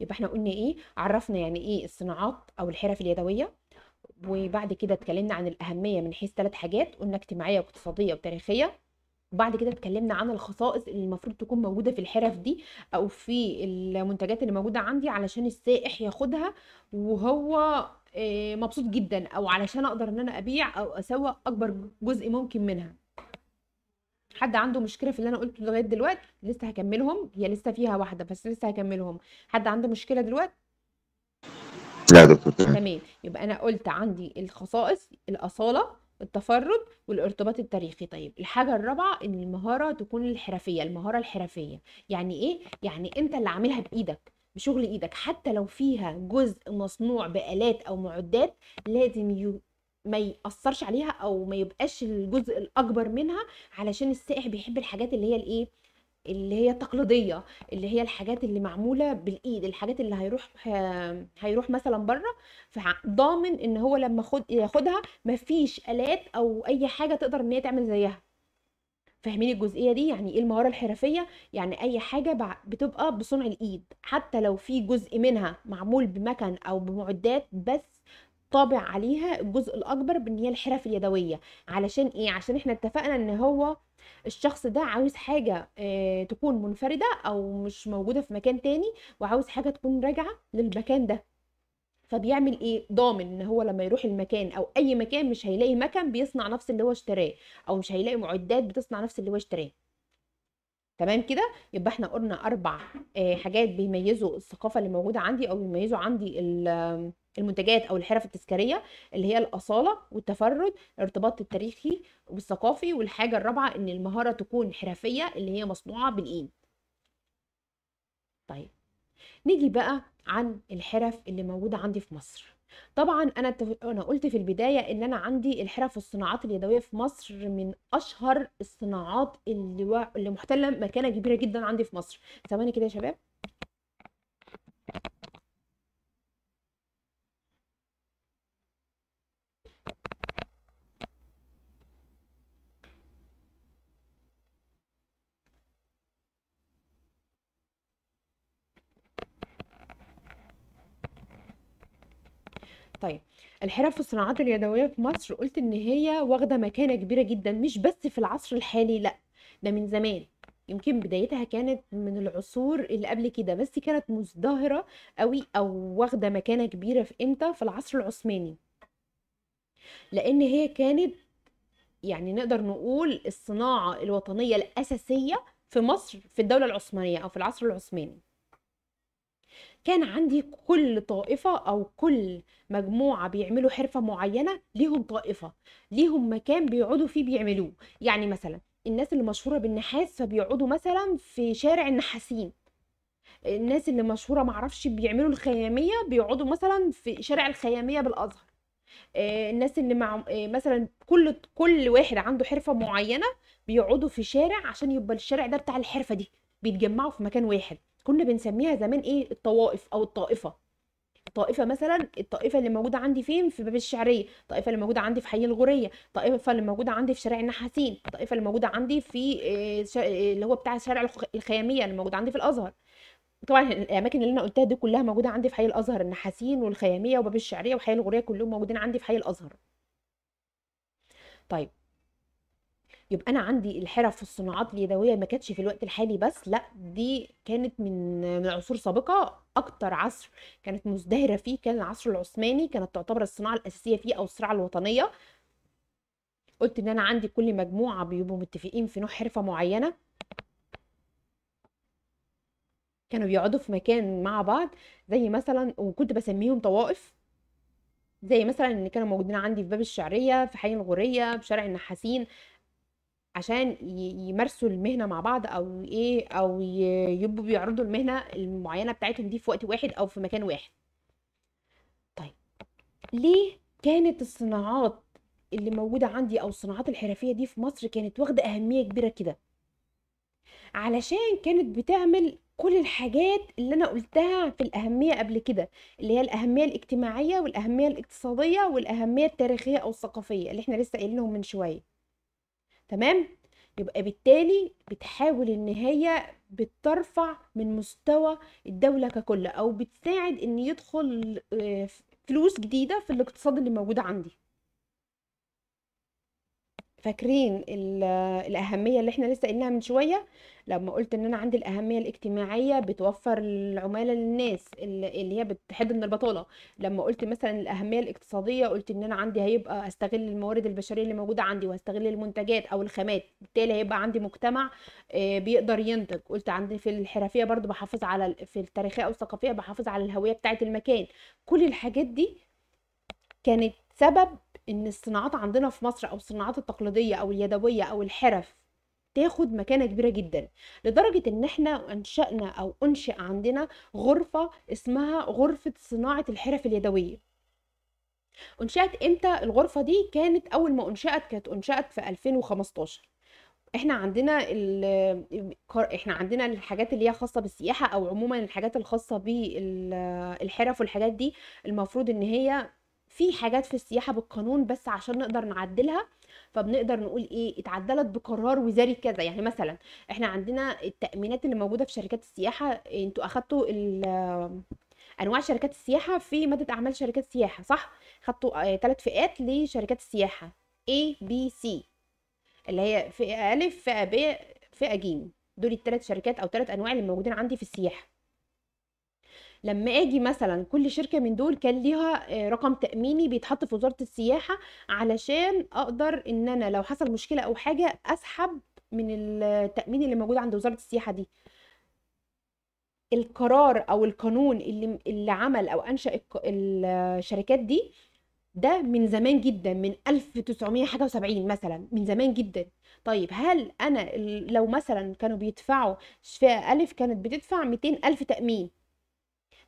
يبقى احنا قلنا ايه عرفنا يعني ايه الصناعات او الحرف اليدويه وبعد كده اتكلمنا عن الاهميه من حيث ثلاث حاجات قلنا اجتماعيه واقتصاديه وتاريخيه وبعد كده اتكلمنا عن الخصائص اللي المفروض تكون موجوده في الحرف دي او في المنتجات اللي موجوده عندي علشان السائح ياخدها وهو آه، مبسوط جدا او علشان اقدر ان انا ابيع او اسوق اكبر جزء ممكن منها حد عنده مشكله في اللي انا قلته لغايه دلوقتي لسه هكملهم هي لسه فيها واحده بس لسه هكملهم حد عنده مشكله دلوقتي لا دكتور تمام يبقى انا قلت عندي الخصائص الاصاله التفرد والارتباط التاريخي طيب الحاجه الرابعه ان المهاره تكون الحرفيه المهاره الحرفيه يعني ايه يعني انت اللي عاملها بايدك بشغل ايدك حتى لو فيها جزء مصنوع بالات او معدات لازم ي... ما يأثرش عليها او ما يبقاش الجزء الاكبر منها علشان السائح بيحب الحاجات اللي هي الايه اللي هي التقليديه اللي هي الحاجات اللي معموله بالايد الحاجات اللي هيروح هيروح مثلا بره فضامن ان هو لما خد ياخدها مفيش الات او اي حاجه تقدر ان هي تعمل زيها فاهمين الجزئيه دي يعني ايه المهاره الحرفيه يعني اي حاجه بتبقى بصنع الايد حتى لو في جزء منها معمول بمكن او بمعدات بس طابع عليها الجزء الاكبر بان هي الحرف اليدويه علشان ايه عشان احنا اتفقنا ان هو الشخص ده عاوز حاجة آه، تكون منفردة أو مش موجودة في مكان تاني وعاوز حاجة تكون راجعة للمكان ده فبيعمل ايه ضامن ان هو لما يروح المكان او اي مكان مش هيلاقي مكان بيصنع نفس اللي هو اشتراه او مش هيلاقي معدات بتصنع نفس اللي هو اشتراه تمام كده يبقى احنا قلنا اربع آه، حاجات بيميزوا الثقافه اللي موجوده عندي او بيميزوا عندي المنتجات او الحرف التذكاريه اللي هي الاصاله والتفرد الارتباط التاريخي والثقافي والحاجه الرابعه ان المهاره تكون حرفيه اللي هي مصنوعه بالايد طيب نيجي بقى عن الحرف اللي موجوده عندي في مصر طبعا انا تف... انا قلت في البدايه ان انا عندي الحرف والصناعات اليدويه في مصر من اشهر الصناعات اللي, و... اللي محتله مكانه كبيره جدا عندي في مصر ثواني كده يا شباب طيب الحرف والصناعات اليدويه في مصر قلت ان هي واخده مكانه كبيره جدا مش بس في العصر الحالي لا ده من زمان يمكن بدايتها كانت من العصور اللي قبل كده بس كانت مزدهره قوي او واخده مكانه كبيره في امتى في العصر العثماني لان هي كانت يعني نقدر نقول الصناعه الوطنيه الاساسيه في مصر في الدوله العثمانيه او في العصر العثماني كان عندي كل طائفة أو كل مجموعة بيعملوا حرفة معينة ليهم طائفة ليهم مكان بيقعدوا فيه بيعملوه يعني مثلا الناس اللي مشهورة بالنحاس فبيقعدوا مثلا في شارع النحاسين الناس اللي مشهورة معرفش بيعملوا الخيامية بيقعدوا مثلا في شارع الخيامية بالأزهر آه، الناس اللي مع آه، مثلا كل كل واحد عنده حرفة معينة بيقعدوا في شارع عشان يبقى الشارع ده بتاع الحرفة دي بيتجمعوا في مكان واحد كنا بنسميها زمان ايه الطوائف او الطائفه طائفة مثلا الطائفة اللي موجودة عندي فين في باب الشعرية الطائفة اللي موجودة عندي في حي الغورية الطائفة اللي موجودة عندي في شارع النحاسين الطائفة اللي موجودة عندي في آه، آه، اللي هو بتاع شارع الخيامية اللي موجودة عندي في الأزهر طبعا الاماكن اللي انا قلتها دي كلها موجوده عندي في حي الازهر النحاسين والخياميه وباب الشعريه وحي الغوريه كلهم موجودين عندي في حي الازهر طيب يبقى انا عندي الحرف والصناعات اليدويه ما كانتش في الوقت الحالي بس لا دي كانت من من عصور سابقه اكتر عصر كانت مزدهره فيه كان العصر العثماني كانت تعتبر الصناعه الاساسيه فيه او الصناعه الوطنيه قلت ان انا عندي كل مجموعه بيبقوا متفقين في نوع حرفه معينه كانوا بيقعدوا في مكان مع بعض زي مثلا وكنت بسميهم طوائف زي مثلا اللي كانوا موجودين عندي في باب الشعريه في حي الغوريه في شارع النحاسين عشان يمارسوا المهنه مع بعض او ايه او يبقوا بيعرضوا المهنه المعينه بتاعتهم دي في وقت واحد او في مكان واحد طيب ليه كانت الصناعات اللي موجوده عندي او الصناعات الحرفيه دي في مصر كانت واخده اهميه كبيره كده علشان كانت بتعمل كل الحاجات اللي انا قلتها في الاهميه قبل كده اللي هي الاهميه الاجتماعيه والاهميه الاقتصاديه والاهميه التاريخيه او الثقافيه اللي احنا لسه قايلينهم من شويه تمام يبقى بالتالي بتحاول ان هي بترفع من مستوى الدولة ككل او بتساعد ان يدخل آه، فلوس جديدة في الاقتصاد اللي موجود عندي فاكرين الأهمية اللي احنا لسه قلناها من شوية لما قلت ان انا عندي الأهمية الاجتماعية بتوفر العمالة للناس اللي هي بتحد من البطالة لما قلت مثلا الأهمية الاقتصادية قلت ان انا عندي هيبقى استغل الموارد البشرية اللي موجودة عندي واستغل المنتجات او الخامات بالتالي هيبقى عندي مجتمع آه، بيقدر ينتج قلت عندي في الحرفية برضو بحافظ على في التاريخية او الثقافية بحافظ على الهوية بتاعة المكان كل الحاجات دي كانت سبب ان الصناعات عندنا في مصر او الصناعات التقليديه او اليدويه او الحرف تاخد مكانه كبيره جدا لدرجه ان احنا انشانا او انشئ عندنا غرفه اسمها غرفه صناعه الحرف اليدويه انشأت امتى الغرفه دي كانت اول ما انشأت كانت انشأت في 2015 احنا عندنا ال... احنا عندنا الحاجات اللي هي خاصه بالسياحه او عموما الحاجات الخاصه بالحرف والحاجات دي المفروض ان هي في حاجات في السياحه بالقانون بس عشان نقدر نعدلها فبنقدر نقول ايه اتعدلت بقرار وزاري كذا يعني مثلا احنا عندنا التامينات اللي موجوده في شركات السياحه انتوا اخدتوا انواع شركات السياحه في ماده اعمال شركات السياحه صح خدتوا آه، تلات فئات لشركات السياحه A B C اللي هي فئه أ فئه ب فئه ج دول التلات شركات او تلات انواع اللي موجودين عندي في السياحه لما اجي مثلا كل شركه من دول كان ليها آه، رقم تاميني بيتحط في وزاره السياحه علشان اقدر ان انا لو حصل مشكله او حاجه اسحب من التامين اللي موجود عند وزاره السياحه دي القرار او القانون اللي اللي عمل او انشا الشركات دي ده من زمان جدا من 1970 مثلا من زمان جدا طيب هل انا لو مثلا كانوا بيدفعوا شفاء الف كانت بتدفع 200 الف تامين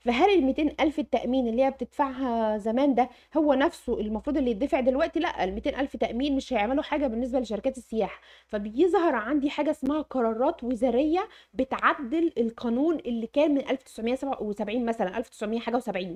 فهل ال 200 ألف التأمين اللي هي بتدفعها زمان ده هو نفسه المفروض اللي يدفع دلوقتي لا ال 200 ألف تأمين مش هيعملوا حاجة بالنسبة لشركات السياحة فبيظهر عندي حاجة اسمها قرارات وزارية بتعدل القانون اللي كان من 1977 مثلا 1900 حاجة و70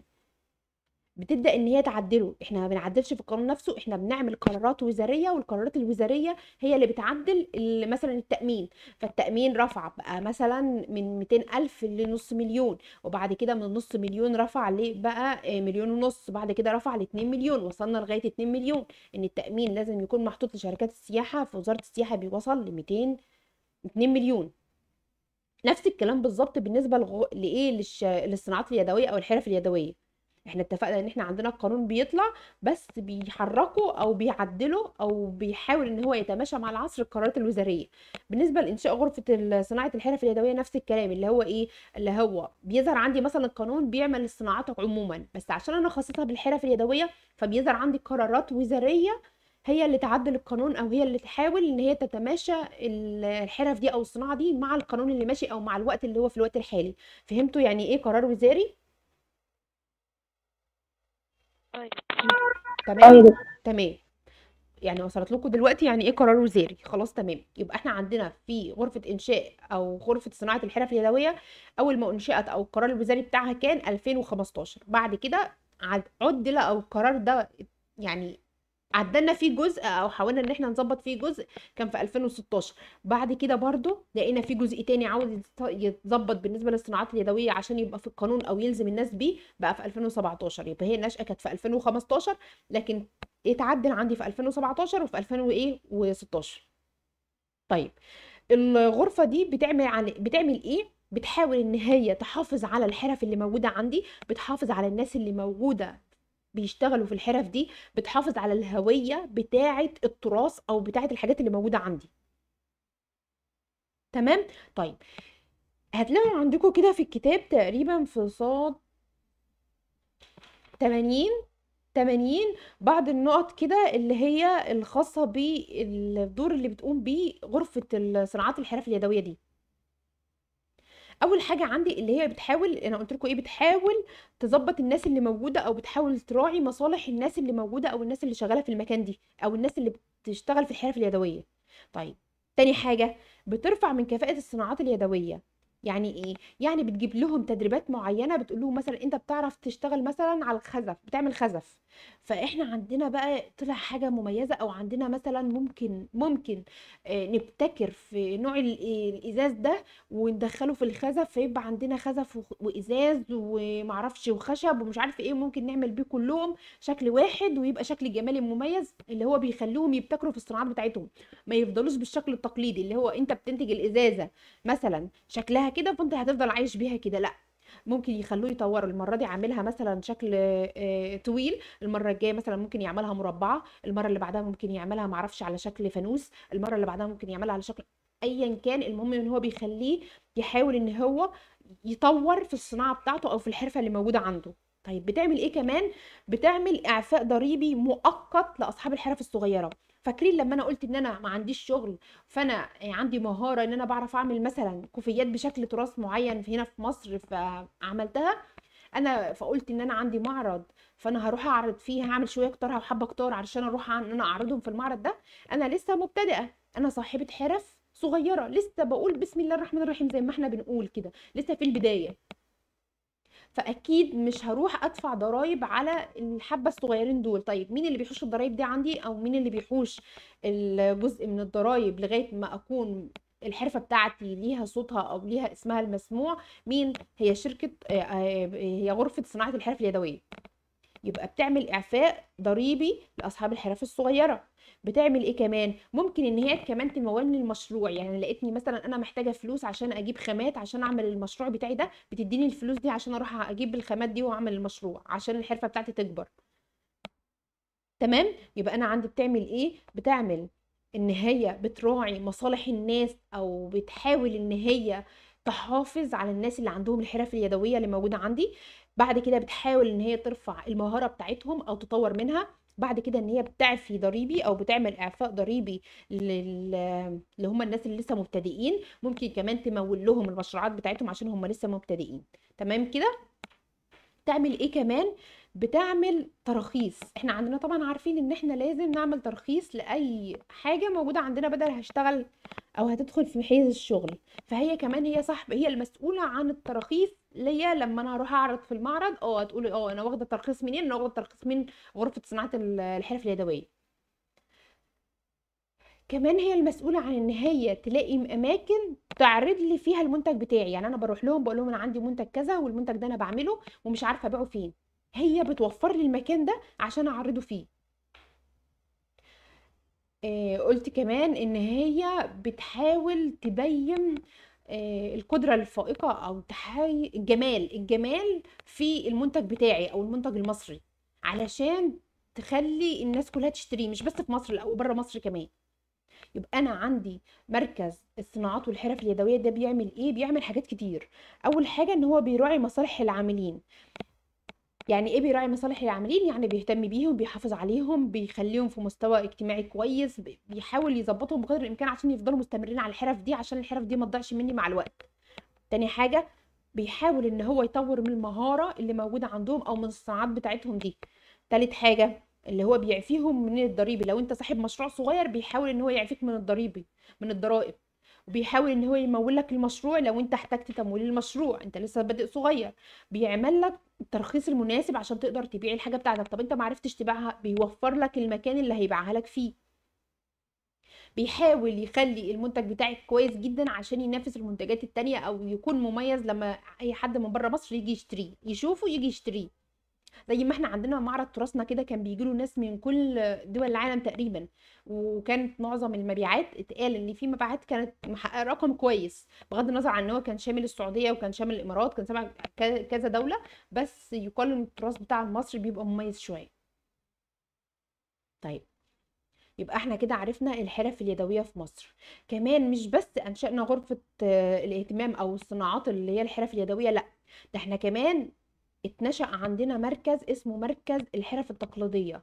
بتبدا ان هي تعدله احنا ما بنعدلش في القانون نفسه احنا بنعمل قرارات وزاريه والقرارات الوزاريه هي اللي بتعدل مثلا التامين فالتامين رفع بقى مثلا من 200000 لنص مليون وبعد كده من نص مليون رفع ليه بقى آه، مليون ونص بعد كده رفع ل 2 مليون وصلنا لغايه 2 مليون ان التامين لازم يكون محطوط لشركات السياحه في وزاره السياحه بيوصل ل 200 2 مليون نفس الكلام بالظبط بالنسبه لغ... لايه للش... للصناعات اليدويه او الحرف اليدويه احنا اتفقنا ان احنا عندنا القانون بيطلع بس بيحركه او بيعدله او بيحاول ان هو يتماشى مع العصر القرارات الوزاريه بالنسبه لانشاء غرفه صناعه الحرف اليدويه نفس الكلام اللي هو ايه اللي هو بيظهر عندي مثلا القانون بيعمل الصناعات عموما بس عشان انا خاصتها بالحرف اليدويه فبيظهر عندي قرارات وزاريه هي اللي تعدل القانون او هي اللي تحاول ان هي تتماشى الحرف دي او الصناعه دي مع القانون اللي ماشي او مع الوقت اللي هو في الوقت الحالي فهمتوا يعني ايه قرار وزاري طيب. تمام طيب. تمام يعني وصلت لكم دلوقتي يعني ايه قرار وزاري خلاص تمام يبقى احنا عندنا في غرفه انشاء او غرفه صناعه الحرف اليدويه اول ما انشات او القرار الوزاري بتاعها كان 2015 بعد كده عدل او القرار ده يعني عدلنا فيه جزء او حاولنا ان احنا نظبط فيه جزء كان في 2016 بعد كده برضو لقينا فيه جزء تاني عاوز يتظبط بالنسبه للصناعات اليدويه عشان يبقى في القانون او يلزم الناس بيه بقى في 2017 يبقى هي النشاه كانت في 2015 لكن اتعدل عندي في 2017 وفي 2016 طيب الغرفه دي بتعمل عن بتعمل ايه بتحاول ان هي تحافظ على الحرف اللي موجوده عندي بتحافظ على الناس اللي موجوده بيشتغلوا في الحرف دي بتحافظ على الهويه بتاعه التراث او بتاعه الحاجات اللي موجوده عندي تمام طيب هتلاقوا عندكم كده في الكتاب تقريبا في صاد 80 80 بعض النقط كده اللي هي الخاصه بالدور اللي بتقوم بيه غرفه الصناعات الحرف اليدويه دي اول حاجه عندي اللي هي بتحاول انا قلت لكم ايه بتحاول تظبط الناس اللي موجوده او بتحاول تراعي مصالح الناس اللي موجوده او الناس اللي شغاله في المكان دي او الناس اللي بتشتغل في الحرف اليدويه طيب تاني حاجه بترفع من كفاءه الصناعات اليدويه يعني ايه يعني بتجيب لهم تدريبات معينه بتقول لهم مثلا انت بتعرف تشتغل مثلا على الخزف بتعمل خزف فاحنا عندنا بقى طلع حاجه مميزه او عندنا مثلا ممكن ممكن آه، نبتكر في نوع الازاز ده وندخله في الخزف فيبقى عندنا خزف وازاز ومعرفش وخشب ومش عارف ايه ممكن نعمل بيه كلهم شكل واحد ويبقى شكل جمالي مميز اللي هو بيخلوهم يبتكروا في الصناعات بتاعتهم ما يفضلوش بالشكل التقليدي اللي هو انت بتنتج الازازه مثلا شكلها عاملها كده فانت هتفضل عايش بيها كده لا ممكن يخلوه يطوروا المره دي عاملها مثلا شكل آه، طويل المره الجايه مثلا ممكن يعملها مربعه المره اللي بعدها ممكن يعملها معرفش على شكل فانوس المره اللي بعدها ممكن يعملها على شكل ايا كان المهم ان هو بيخليه يحاول ان هو يطور في الصناعه بتاعته او في الحرفه اللي موجوده عنده طيب بتعمل ايه كمان بتعمل اعفاء ضريبي مؤقت لاصحاب الحرف الصغيره فاكرين لما انا قلت ان انا ما عنديش شغل فانا يعني عندي مهاره ان انا بعرف اعمل مثلا كوفيات بشكل تراث معين في هنا في مصر فعملتها انا فقلت ان انا عندي معرض فانا هروح اعرض فيه هعمل شويه كتارها وحبه كتار علشان اروح ان انا اعرضهم في المعرض ده انا لسه مبتدئه انا صاحبه حرف صغيره لسه بقول بسم الله الرحمن الرحيم زي ما احنا بنقول كده لسه في البدايه فاكيد مش هروح ادفع ضرايب على الحبه الصغيرين دول طيب مين اللي بيحوش الضرايب دي عندي او مين اللي بيحوش الجزء من الضرايب لغايه ما اكون الحرفة بتاعتي ليها صوتها أو ليها اسمها المسموع مين هي شركة آه، آه، هي غرفة صناعة الحرف اليدوية يبقى بتعمل إعفاء ضريبي لأصحاب الحرف الصغيرة بتعمل ايه كمان ممكن ان هي كمان تمولني المشروع يعني لقيتني مثلا انا محتاجه فلوس عشان اجيب خامات عشان اعمل المشروع بتاعي ده بتديني الفلوس دي عشان اروح اجيب الخامات دي واعمل المشروع عشان الحرفه بتاعتي تكبر تمام يبقى انا عندي بتعمل ايه بتعمل ان هي بتراعي مصالح الناس او بتحاول ان هي تحافظ على الناس اللي عندهم الحرف اليدويه اللي موجوده عندي بعد كده بتحاول ان هي ترفع المهاره بتاعتهم او تطور منها بعد كده ان هي بتعفي ضريبي او بتعمل اعفاء ضريبي لل... اللي هم الناس اللي لسه مبتدئين ممكن كمان تمول لهم المشروعات بتاعتهم عشان هم لسه مبتدئين تمام كده تعمل ايه كمان بتعمل تراخيص احنا عندنا طبعا عارفين ان احنا لازم نعمل ترخيص لاي حاجه موجوده عندنا بدل هشتغل او هتدخل في حيز الشغل فهي كمان هي صاحب هي المسؤوله عن التراخيص ليا لما انا اروح اعرض في المعرض اه تقولي اه انا واخده ترخيص منين انا واخده ترخيص من غرفه صناعه الحرف اليدويه كمان هي المسؤوله عن ان هي تلاقي اماكن تعرض لي فيها المنتج بتاعي يعني انا بروح لهم بقول لهم انا عندي منتج كذا والمنتج ده انا بعمله ومش عارفه ابيعه فين هي بتوفر لي المكان ده عشان اعرضه فيه آه قلت كمان ان هي بتحاول تبين آه، القدره الفائقه او تحقيق الجمال الجمال في المنتج بتاعي او المنتج المصري علشان تخلي الناس كلها تشتريه مش بس في مصر لا وبره مصر كمان يبقى انا عندي مركز الصناعات والحرف اليدويه ده بيعمل ايه بيعمل حاجات كتير اول حاجه ان هو بيراعي مصالح العاملين يعني ايه بيراعي مصالح العاملين يعني بيهتم بيهم بيحافظ عليهم بيخليهم في مستوى اجتماعي كويس بيحاول يظبطهم بقدر الامكان عشان يفضلوا مستمرين على الحرف دي عشان الحرف دي ما تضيعش مني مع الوقت تاني حاجه بيحاول ان هو يطور من المهاره اللي موجوده عندهم او من الصناعات بتاعتهم دي تالت حاجه اللي هو بيعفيهم من الضريبي لو انت صاحب مشروع صغير بيحاول ان هو يعفيك من الضريبي من الضرائب وبيحاول ان هو يمول لك المشروع لو انت احتجت تمويل المشروع انت لسه بادئ صغير بيعمل لك الترخيص المناسب عشان تقدر تبيع الحاجه بتاعتك طب انت ما عرفتش تبيعها بيوفر لك المكان اللي هيبيعها لك فيه بيحاول يخلي المنتج بتاعك كويس جدا عشان ينافس المنتجات التانية او يكون مميز لما اي حد من بره مصر يجي يشتريه يشوفه يجي يشتريه زي ما احنا عندنا معرض تراثنا كده كان بيجي له ناس من كل دول العالم تقريبا وكانت معظم المبيعات اتقال ان في مبيعات كانت محققه رقم كويس بغض النظر عن ان هو كان شامل السعوديه وكان شامل الامارات كان شامل كذا دوله بس يقال ان التراث بتاع مصر بيبقى مميز شويه طيب يبقى احنا كده عرفنا الحرف اليدويه في مصر كمان مش بس انشانا غرفه آه، الاهتمام او الصناعات اللي هي الحرف اليدويه لا ده احنا كمان اتنشأ عندنا مركز اسمه مركز الحرف التقليدية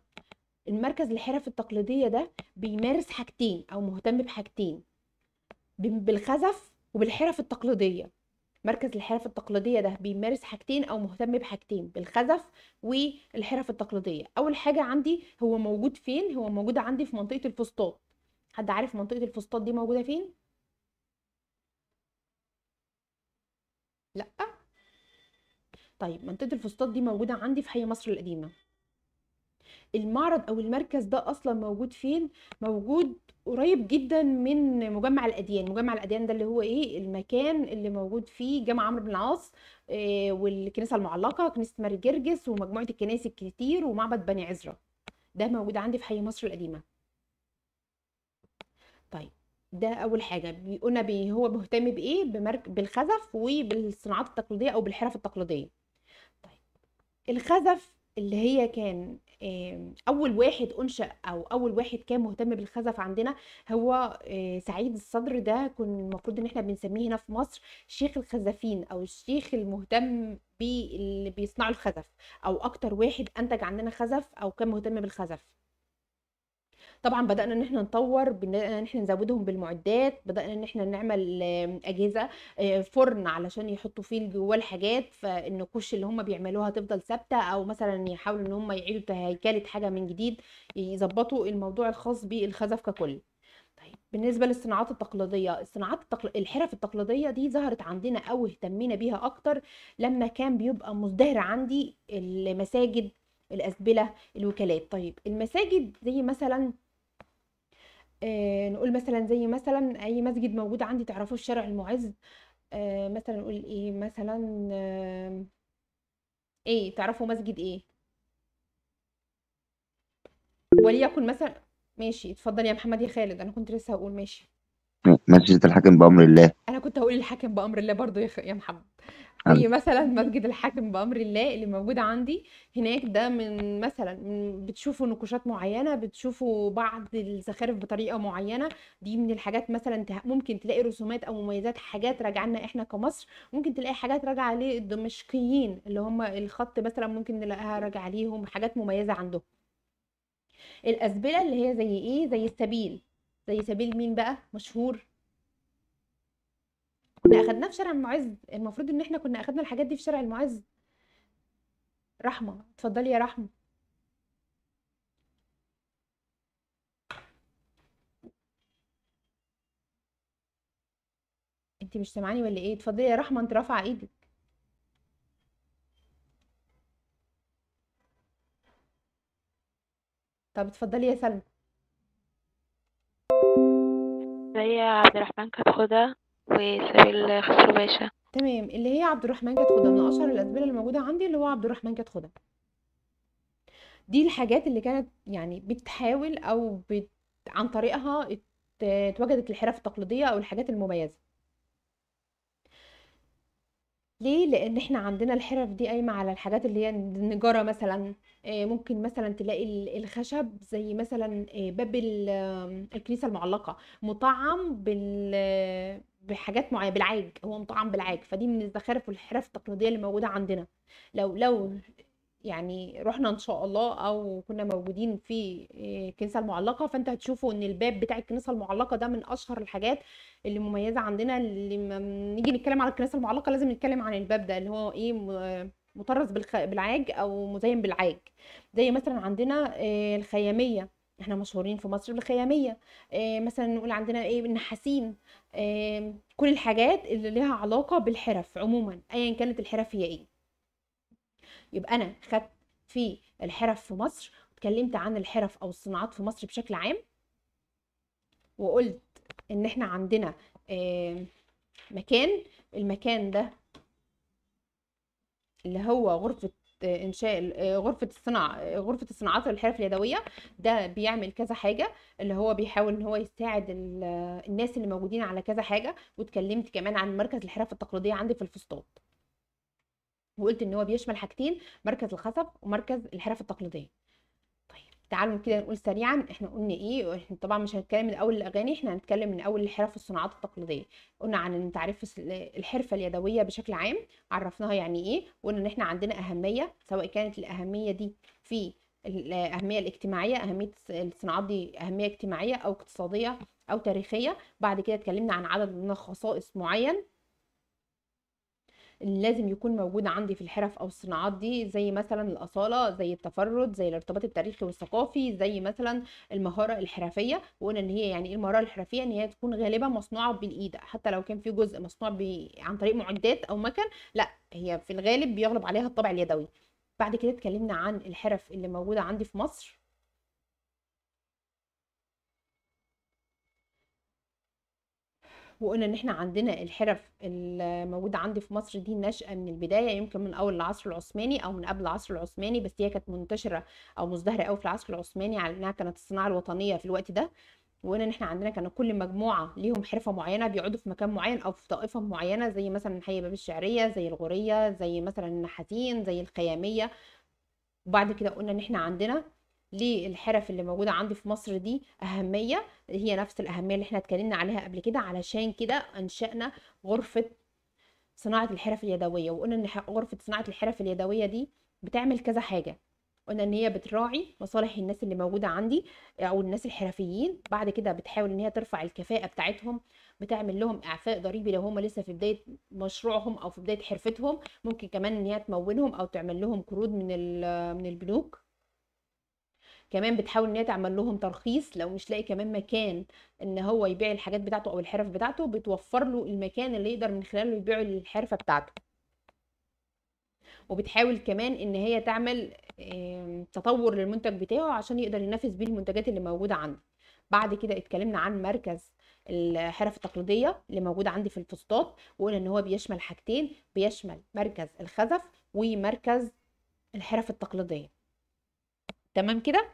المركز الحرف التقليدية ده بيمارس حاجتين أو مهتم بحاجتين بالخزف وبالحرف التقليدية مركز الحرف التقليدية ده بيمارس حاجتين أو مهتم بحاجتين بالخزف والحرف التقليدية أول حاجة عندي هو موجود فين؟ هو موجود عندي في منطقة الفسطاط حد عارف منطقة الفسطاط دي موجودة فين؟ لأ طيب منطقه الفسطاط دي موجوده عندي في حي مصر القديمه المعرض او المركز ده اصلا موجود فين موجود قريب جدا من مجمع الاديان مجمع الاديان ده اللي هو ايه المكان اللي موجود فيه جامع عمرو بن العاص آه، والكنيسه المعلقه كنيسه ماري جرجس ومجموعه الكنائس الكتير ومعبد بني عزره ده موجود عندي في حي مصر القديمه طيب ده اول حاجه قلنا هو مهتم بايه بمرك... بالخزف وبالصناعات التقليديه او بالحرف التقليديه الخزف اللي هي كان اول واحد انشا او اول واحد كان مهتم بالخزف عندنا هو آه، سعيد الصدر ده كان المفروض ان احنا بنسميه هنا في مصر شيخ الخزفين او الشيخ المهتم باللي بيصنعوا الخزف او اكتر واحد انتج عندنا خزف او كان مهتم بالخزف طبعا بدانا ان احنا نطور بدانا ان احنا نزودهم بالمعدات بدانا ان احنا نعمل اجهزه آه، فرن علشان يحطوا فيه جواه الحاجات فالنقوش اللي هم بيعملوها تفضل ثابته او مثلا يحاولوا ان هم يعيدوا هيكله حاجه من جديد يظبطوا الموضوع الخاص بالخزف ككل طيب بالنسبة للصناعات التقليدية الصناعات التقل... الحرف التقليدية دي ظهرت عندنا أو اهتمينا بيها أكتر لما كان بيبقى مزدهر عندي المساجد الأسبلة الوكالات طيب المساجد زي مثلا آآ آه، نقول مثلًا زي مثلًا أي مسجد موجود عندي تعرفوه الشارع المُعِز، آآ آه، مثلًا نقول إيه، مثلًا آمم إيه، تعرفوا مسجد إيه؟ وليكن مثلًا ماشي، اتفضّل يا محمد يا خالد، أنا كنت لسه هقول ماشي. مسجد الحاكم بأمر الله. أنا كنت هقول الحاكم بأمر الله برضه يا خ يا محمد. زي مثلا مسجد الحاكم بامر الله اللي موجود عندي هناك ده من مثلا بتشوفوا نقوشات معينه بتشوفوا بعض الزخارف بطريقه معينه دي من الحاجات مثلا ممكن تلاقي رسومات او مميزات حاجات راجعه لنا احنا كمصر ممكن تلاقي حاجات راجعه للدمشقيين اللي هم الخط مثلا ممكن نلاقيها راجعه ليهم حاجات مميزه عندهم الاسبله اللي هي زي إيه؟ زي السبيل زي سبيل مين بقى؟ مشهور كنا اخدناه في شارع المعز المفروض ان احنا كنا اخدنا الحاجات دي في شارع المعز رحمه اتفضلي يا رحمه انت مش سامعاني ولا ايه اتفضلي يا رحمه انت رافعه ايدك طب اتفضلي يا سلمى هي عبد الرحمن كانت خدها وسبيل خسرو باشا تمام اللي هي عبد الرحمن كتخدة من اشهر الادبله اللي موجوده عندي اللي هو عبد الرحمن كتخدة دي الحاجات اللي كانت يعني بتحاول او بت... عن طريقها اتوجدت الحرف التقليديه او الحاجات المميزه ليه؟ لأن إحنا عندنا الحرف دي قايمة على الحاجات اللي هي النجارة مثلًا، آه، ممكن مثلًا تلاقي الخشب زي مثلًا آه، باب الكنيسة المعلقة، مُطعّم بال بحاجات معينة بالعاج، هو مُطعّم بالعاج، فدي من الزخارف والحرف التقليدية اللي موجودة عندنا. لو لو يعني رحنا ان شاء الله او كنا موجودين في آه، الكنيسه المعلقه فانت هتشوفوا ان الباب بتاع الكنيسه المعلقه ده من اشهر الحاجات اللي مميزه عندنا اللي لما نيجي نتكلم على الكنيسه المعلقه لازم نتكلم عن الباب ده اللي هو ايه مطرز بالعاج او مزين بالعاج زي مثلا عندنا آه، الخياميه احنا مشهورين في مصر بالخياميه آه، مثلا نقول عندنا ايه النحاسين كل الحاجات اللي لها علاقه بالحرف عموما ايا كانت الحرف هي ايه يبقى انا خدت في الحرف في مصر اتكلمت عن الحرف او الصناعات في مصر بشكل عام وقلت ان احنا عندنا مكان المكان ده اللي هو غرفة آه، انشاء آه، غرفة الصناعة غرفة الصناعات والحرف اليدوية ده بيعمل كذا حاجة اللي هو بيحاول ان هو يساعد الناس اللي موجودين على كذا حاجة واتكلمت كمان عن مركز الحرف التقليدية عندي في الفسطاط وقلت ان هو بيشمل حاجتين مركز الخصب ومركز الحرف التقليديه طيب تعالوا كده نقول سريعا احنا قلنا ايه احنا طبعا مش هنتكلم من اول الاغاني احنا هنتكلم من اول الحرف الصناعات التقليديه قلنا عن تعريف الحرفه اليدويه بشكل عام عرفناها يعني ايه وقلنا ان احنا عندنا اهميه سواء كانت الاهميه دي في الاهميه الاجتماعيه اهميه الصناعات دي اهميه اجتماعيه او اقتصاديه او تاريخيه بعد كده اتكلمنا عن عدد من الخصائص معين لازم يكون موجود عندي في الحرف او الصناعات دي زي مثلا الاصاله زي التفرد زي الارتباط التاريخي والثقافي زي مثلا المهاره الحرفيه وقلنا ان هي يعني ايه المهاره الحرفيه ان هي تكون غالبا مصنوعه بالايد حتى لو كان في جزء مصنوع ب... عن طريق معدات او مكن لا هي في الغالب بيغلب عليها الطابع اليدوي بعد كده اتكلمنا عن الحرف اللي موجوده عندي في مصر وقلنا ان احنا عندنا الحرف الموجوده عندي في مصر دي نشأة من البدايه يمكن من اول العصر العثماني او من قبل العصر العثماني بس هي كانت منتشره او مزدهره قوي في العصر العثماني على انها كانت الصناعه الوطنيه في الوقت ده وقلنا ان احنا عندنا كان كل مجموعه ليهم حرفه معينه بيقعدوا في مكان معين او في طائفه معينه زي مثلا حي باب الشعريه زي الغوريه زي مثلا النحاتين زي الخياميه وبعد كده قلنا ان احنا عندنا للحرف اللي موجوده عندي في مصر دي اهميه هي نفس الاهميه اللي احنا اتكلمنا عليها قبل كده علشان كده انشانا غرفه صناعه الحرف اليدويه وقلنا ان غرفه صناعه الحرف اليدويه دي بتعمل كذا حاجه قلنا ان هي بتراعي مصالح الناس اللي موجوده عندي او الناس الحرفيين بعد كده بتحاول ان هي ترفع الكفاءه بتاعتهم بتعمل لهم اعفاء ضريبي لو هما لسه في بدايه مشروعهم او في بدايه حرفتهم ممكن كمان ان هي تمولهم او تعمل لهم قروض من من البنوك كمان بتحاول ان هي تعمل لهم ترخيص لو مش لاقي كمان مكان ان هو يبيع الحاجات بتاعته او الحرف بتاعته بتوفر له المكان اللي يقدر من خلاله يبيع الحرفه بتاعته وبتحاول كمان ان هي تعمل تطور للمنتج بتاعه عشان يقدر ينافس بيه المنتجات اللي موجوده عنده بعد كده اتكلمنا عن مركز الحرف التقليديه اللي موجوده عندي في الفسطاط وقلنا ان هو بيشمل حاجتين بيشمل مركز الخزف ومركز الحرف التقليديه تمام كده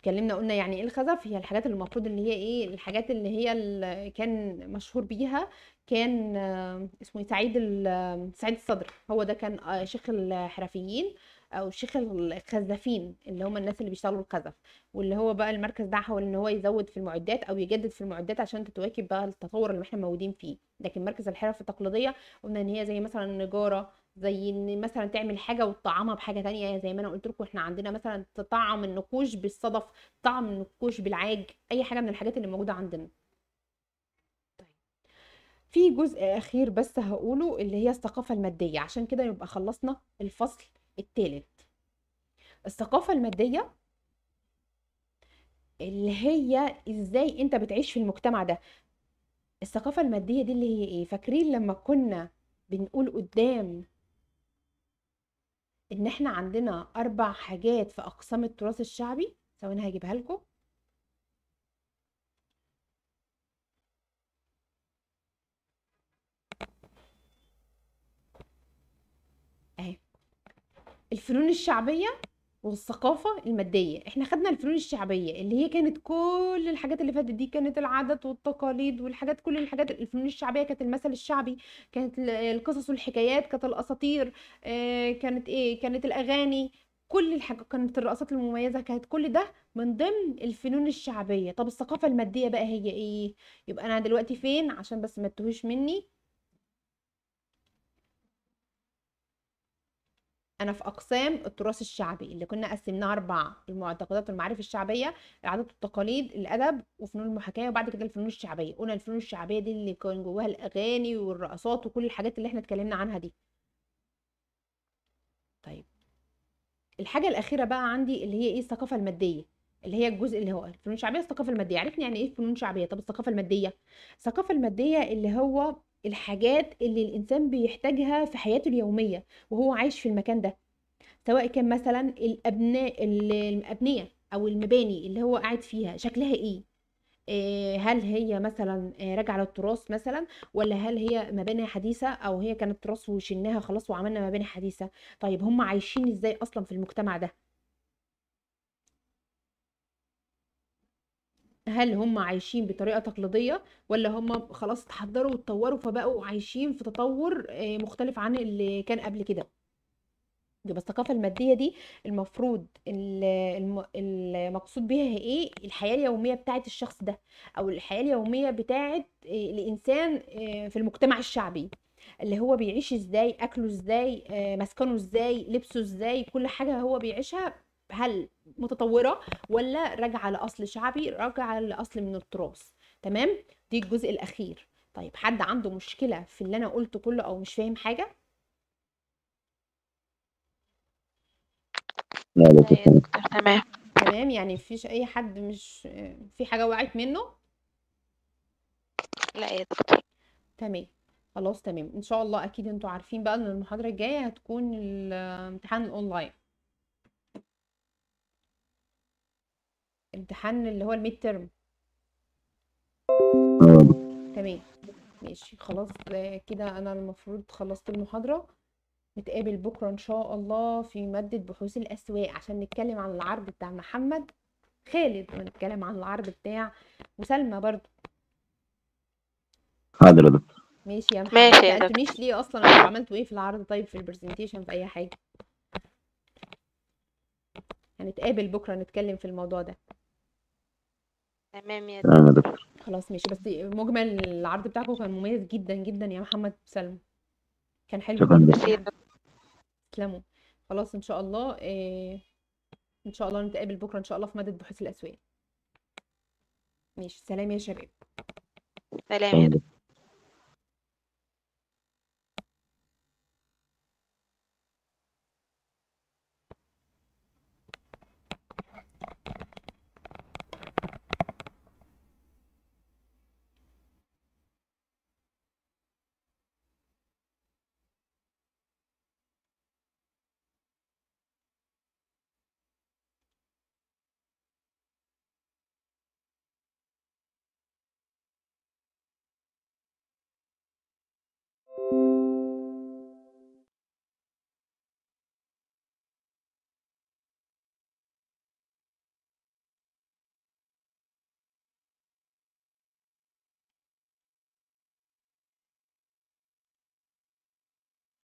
اتكلمنا قلنا يعني ايه الخزف هي الحاجات اللي المفروض ان هي ايه الحاجات اللي هي اللي كان مشهور بيها كان آه، اسمه إيه، سعيد آه، سعيد الصدر هو ده كان آه، شيخ الحرفيين او شيخ الخزافين اللي هم الناس اللي بيشتغلوا الخزف واللي هو بقى المركز ده حاول ان هو يزود في المعدات او يجدد في المعدات عشان تتواكب بقى التطور اللي احنا موجودين فيه لكن مركز الحرف التقليديه قلنا ان هي زي مثلا النجاره زي ان مثلا تعمل حاجه وتطعمها بحاجه تانية يعني زي ما انا قلت لكم احنا عندنا مثلا تطعم النقوش بالصدف طعم النقوش بالعاج اي حاجه من الحاجات اللي موجوده عندنا طيب. في جزء اخير بس هقوله اللي هي الثقافه الماديه عشان كده يبقى خلصنا الفصل الثالث الثقافه الماديه اللي هي ازاي انت بتعيش في المجتمع ده الثقافه الماديه دي اللي هي ايه فاكرين لما كنا بنقول قدام ان احنا عندنا اربع حاجات في اقسام التراث الشعبي ثواني هجيبها لكم اهي الفنون الشعبيه والثقافة المادية احنا خدنا الفنون الشعبية اللي هي كانت كل الحاجات اللي فاتت دي كانت العادات والتقاليد والحاجات كل الحاجات الفنون الشعبية كانت المثل الشعبي كانت القصص والحكايات كانت الأساطير آه، كانت ايه كانت الأغاني كل الحاجة كانت الرقصات المميزة كانت كل ده من ضمن الفنون الشعبية طب الثقافة المادية بقى هي ايه يبقى انا دلوقتي فين عشان بس ما تتوهش مني انا في اقسام التراث الشعبي اللي كنا قسمناها اربعه المعتقدات والمعارف الشعبيه العادات والتقاليد الادب وفنون المحاكاه وبعد كده الفنون الشعبيه قلنا الفنون الشعبيه دي اللي كان جواها الاغاني والرقصات وكل الحاجات اللي احنا اتكلمنا عنها دي طيب الحاجه الاخيره بقى عندي اللي هي ايه الثقافه الماديه اللي هي الجزء اللي هو الفنون الشعبيه الثقافه الماديه عرفنا يعني ايه فنون شعبيه طب الثقافه الماديه الثقافه الماديه اللي هو الحاجات اللي الإنسان بيحتاجها في حياته اليومية وهو عايش في المكان ده سواء كان مثلا الأبناء الأبنية أو المباني اللي هو قاعد فيها شكلها إيه آه، هل هي مثلا آه، راجعه للتراث مثلا ولا هل هي مباني حديثه او هي كانت تراث وشلناها خلاص وعملنا مباني حديثه طيب هم عايشين ازاي اصلا في المجتمع ده هل هم عايشين بطريقه تقليديه ولا هم خلاص اتحضروا واتطوروا فبقوا عايشين في تطور آه، مختلف عن اللي كان قبل كده يبقى الثقافه الماديه دي المفروض المقصود بيها هي ايه الحياه اليوميه بتاعه الشخص ده او الحياه اليوميه بتاعه آه، الانسان آه، في المجتمع الشعبي اللي هو بيعيش ازاي اكله ازاي مسكنه ازاي لبسه ازاي كل حاجه هو بيعيشها هل متطوره ولا راجعه لاصل شعبي راجعه لاصل من التراث تمام دي الجزء الاخير طيب حد عنده مشكله في اللي انا قلته كله او مش فاهم حاجه لا لا تمام تمام يعني مفيش اي حد مش في حاجه وقعت منه لا يا دكتور تمام خلاص تمام ان شاء الله اكيد انتوا عارفين بقى ان المحاضره الجايه هتكون الامتحان الاونلاين امتحان اللي هو الميد ترم تمام ماشي خلاص آه، كده انا المفروض خلصت المحاضرة نتقابل بكرة ان شاء الله في مادة بحوث الاسواق عشان نتكلم عن العرض بتاع محمد خالد ونتكلم عن العرض بتاع وسلمى برضو حاضر يا دكتور ماشي يا محمد ماشي يا ليه اصلا عملتوا ايه في العرض طيب في البرزنتيشن في اي حاجة هنتقابل بكرة نتكلم في الموضوع ده تمام يا تمام يا دكتور خلاص ماشي بس مجمل العرض بتاعكم كان مميز جدا جدا يا محمد سلمى كان حلو شكرا لك تسلموا خلاص ان شاء الله إيه ان شاء الله نتقابل بكره ان شاء الله في ماده بحوث الاسواق ماشي سلام يا شباب سلام يا دكتور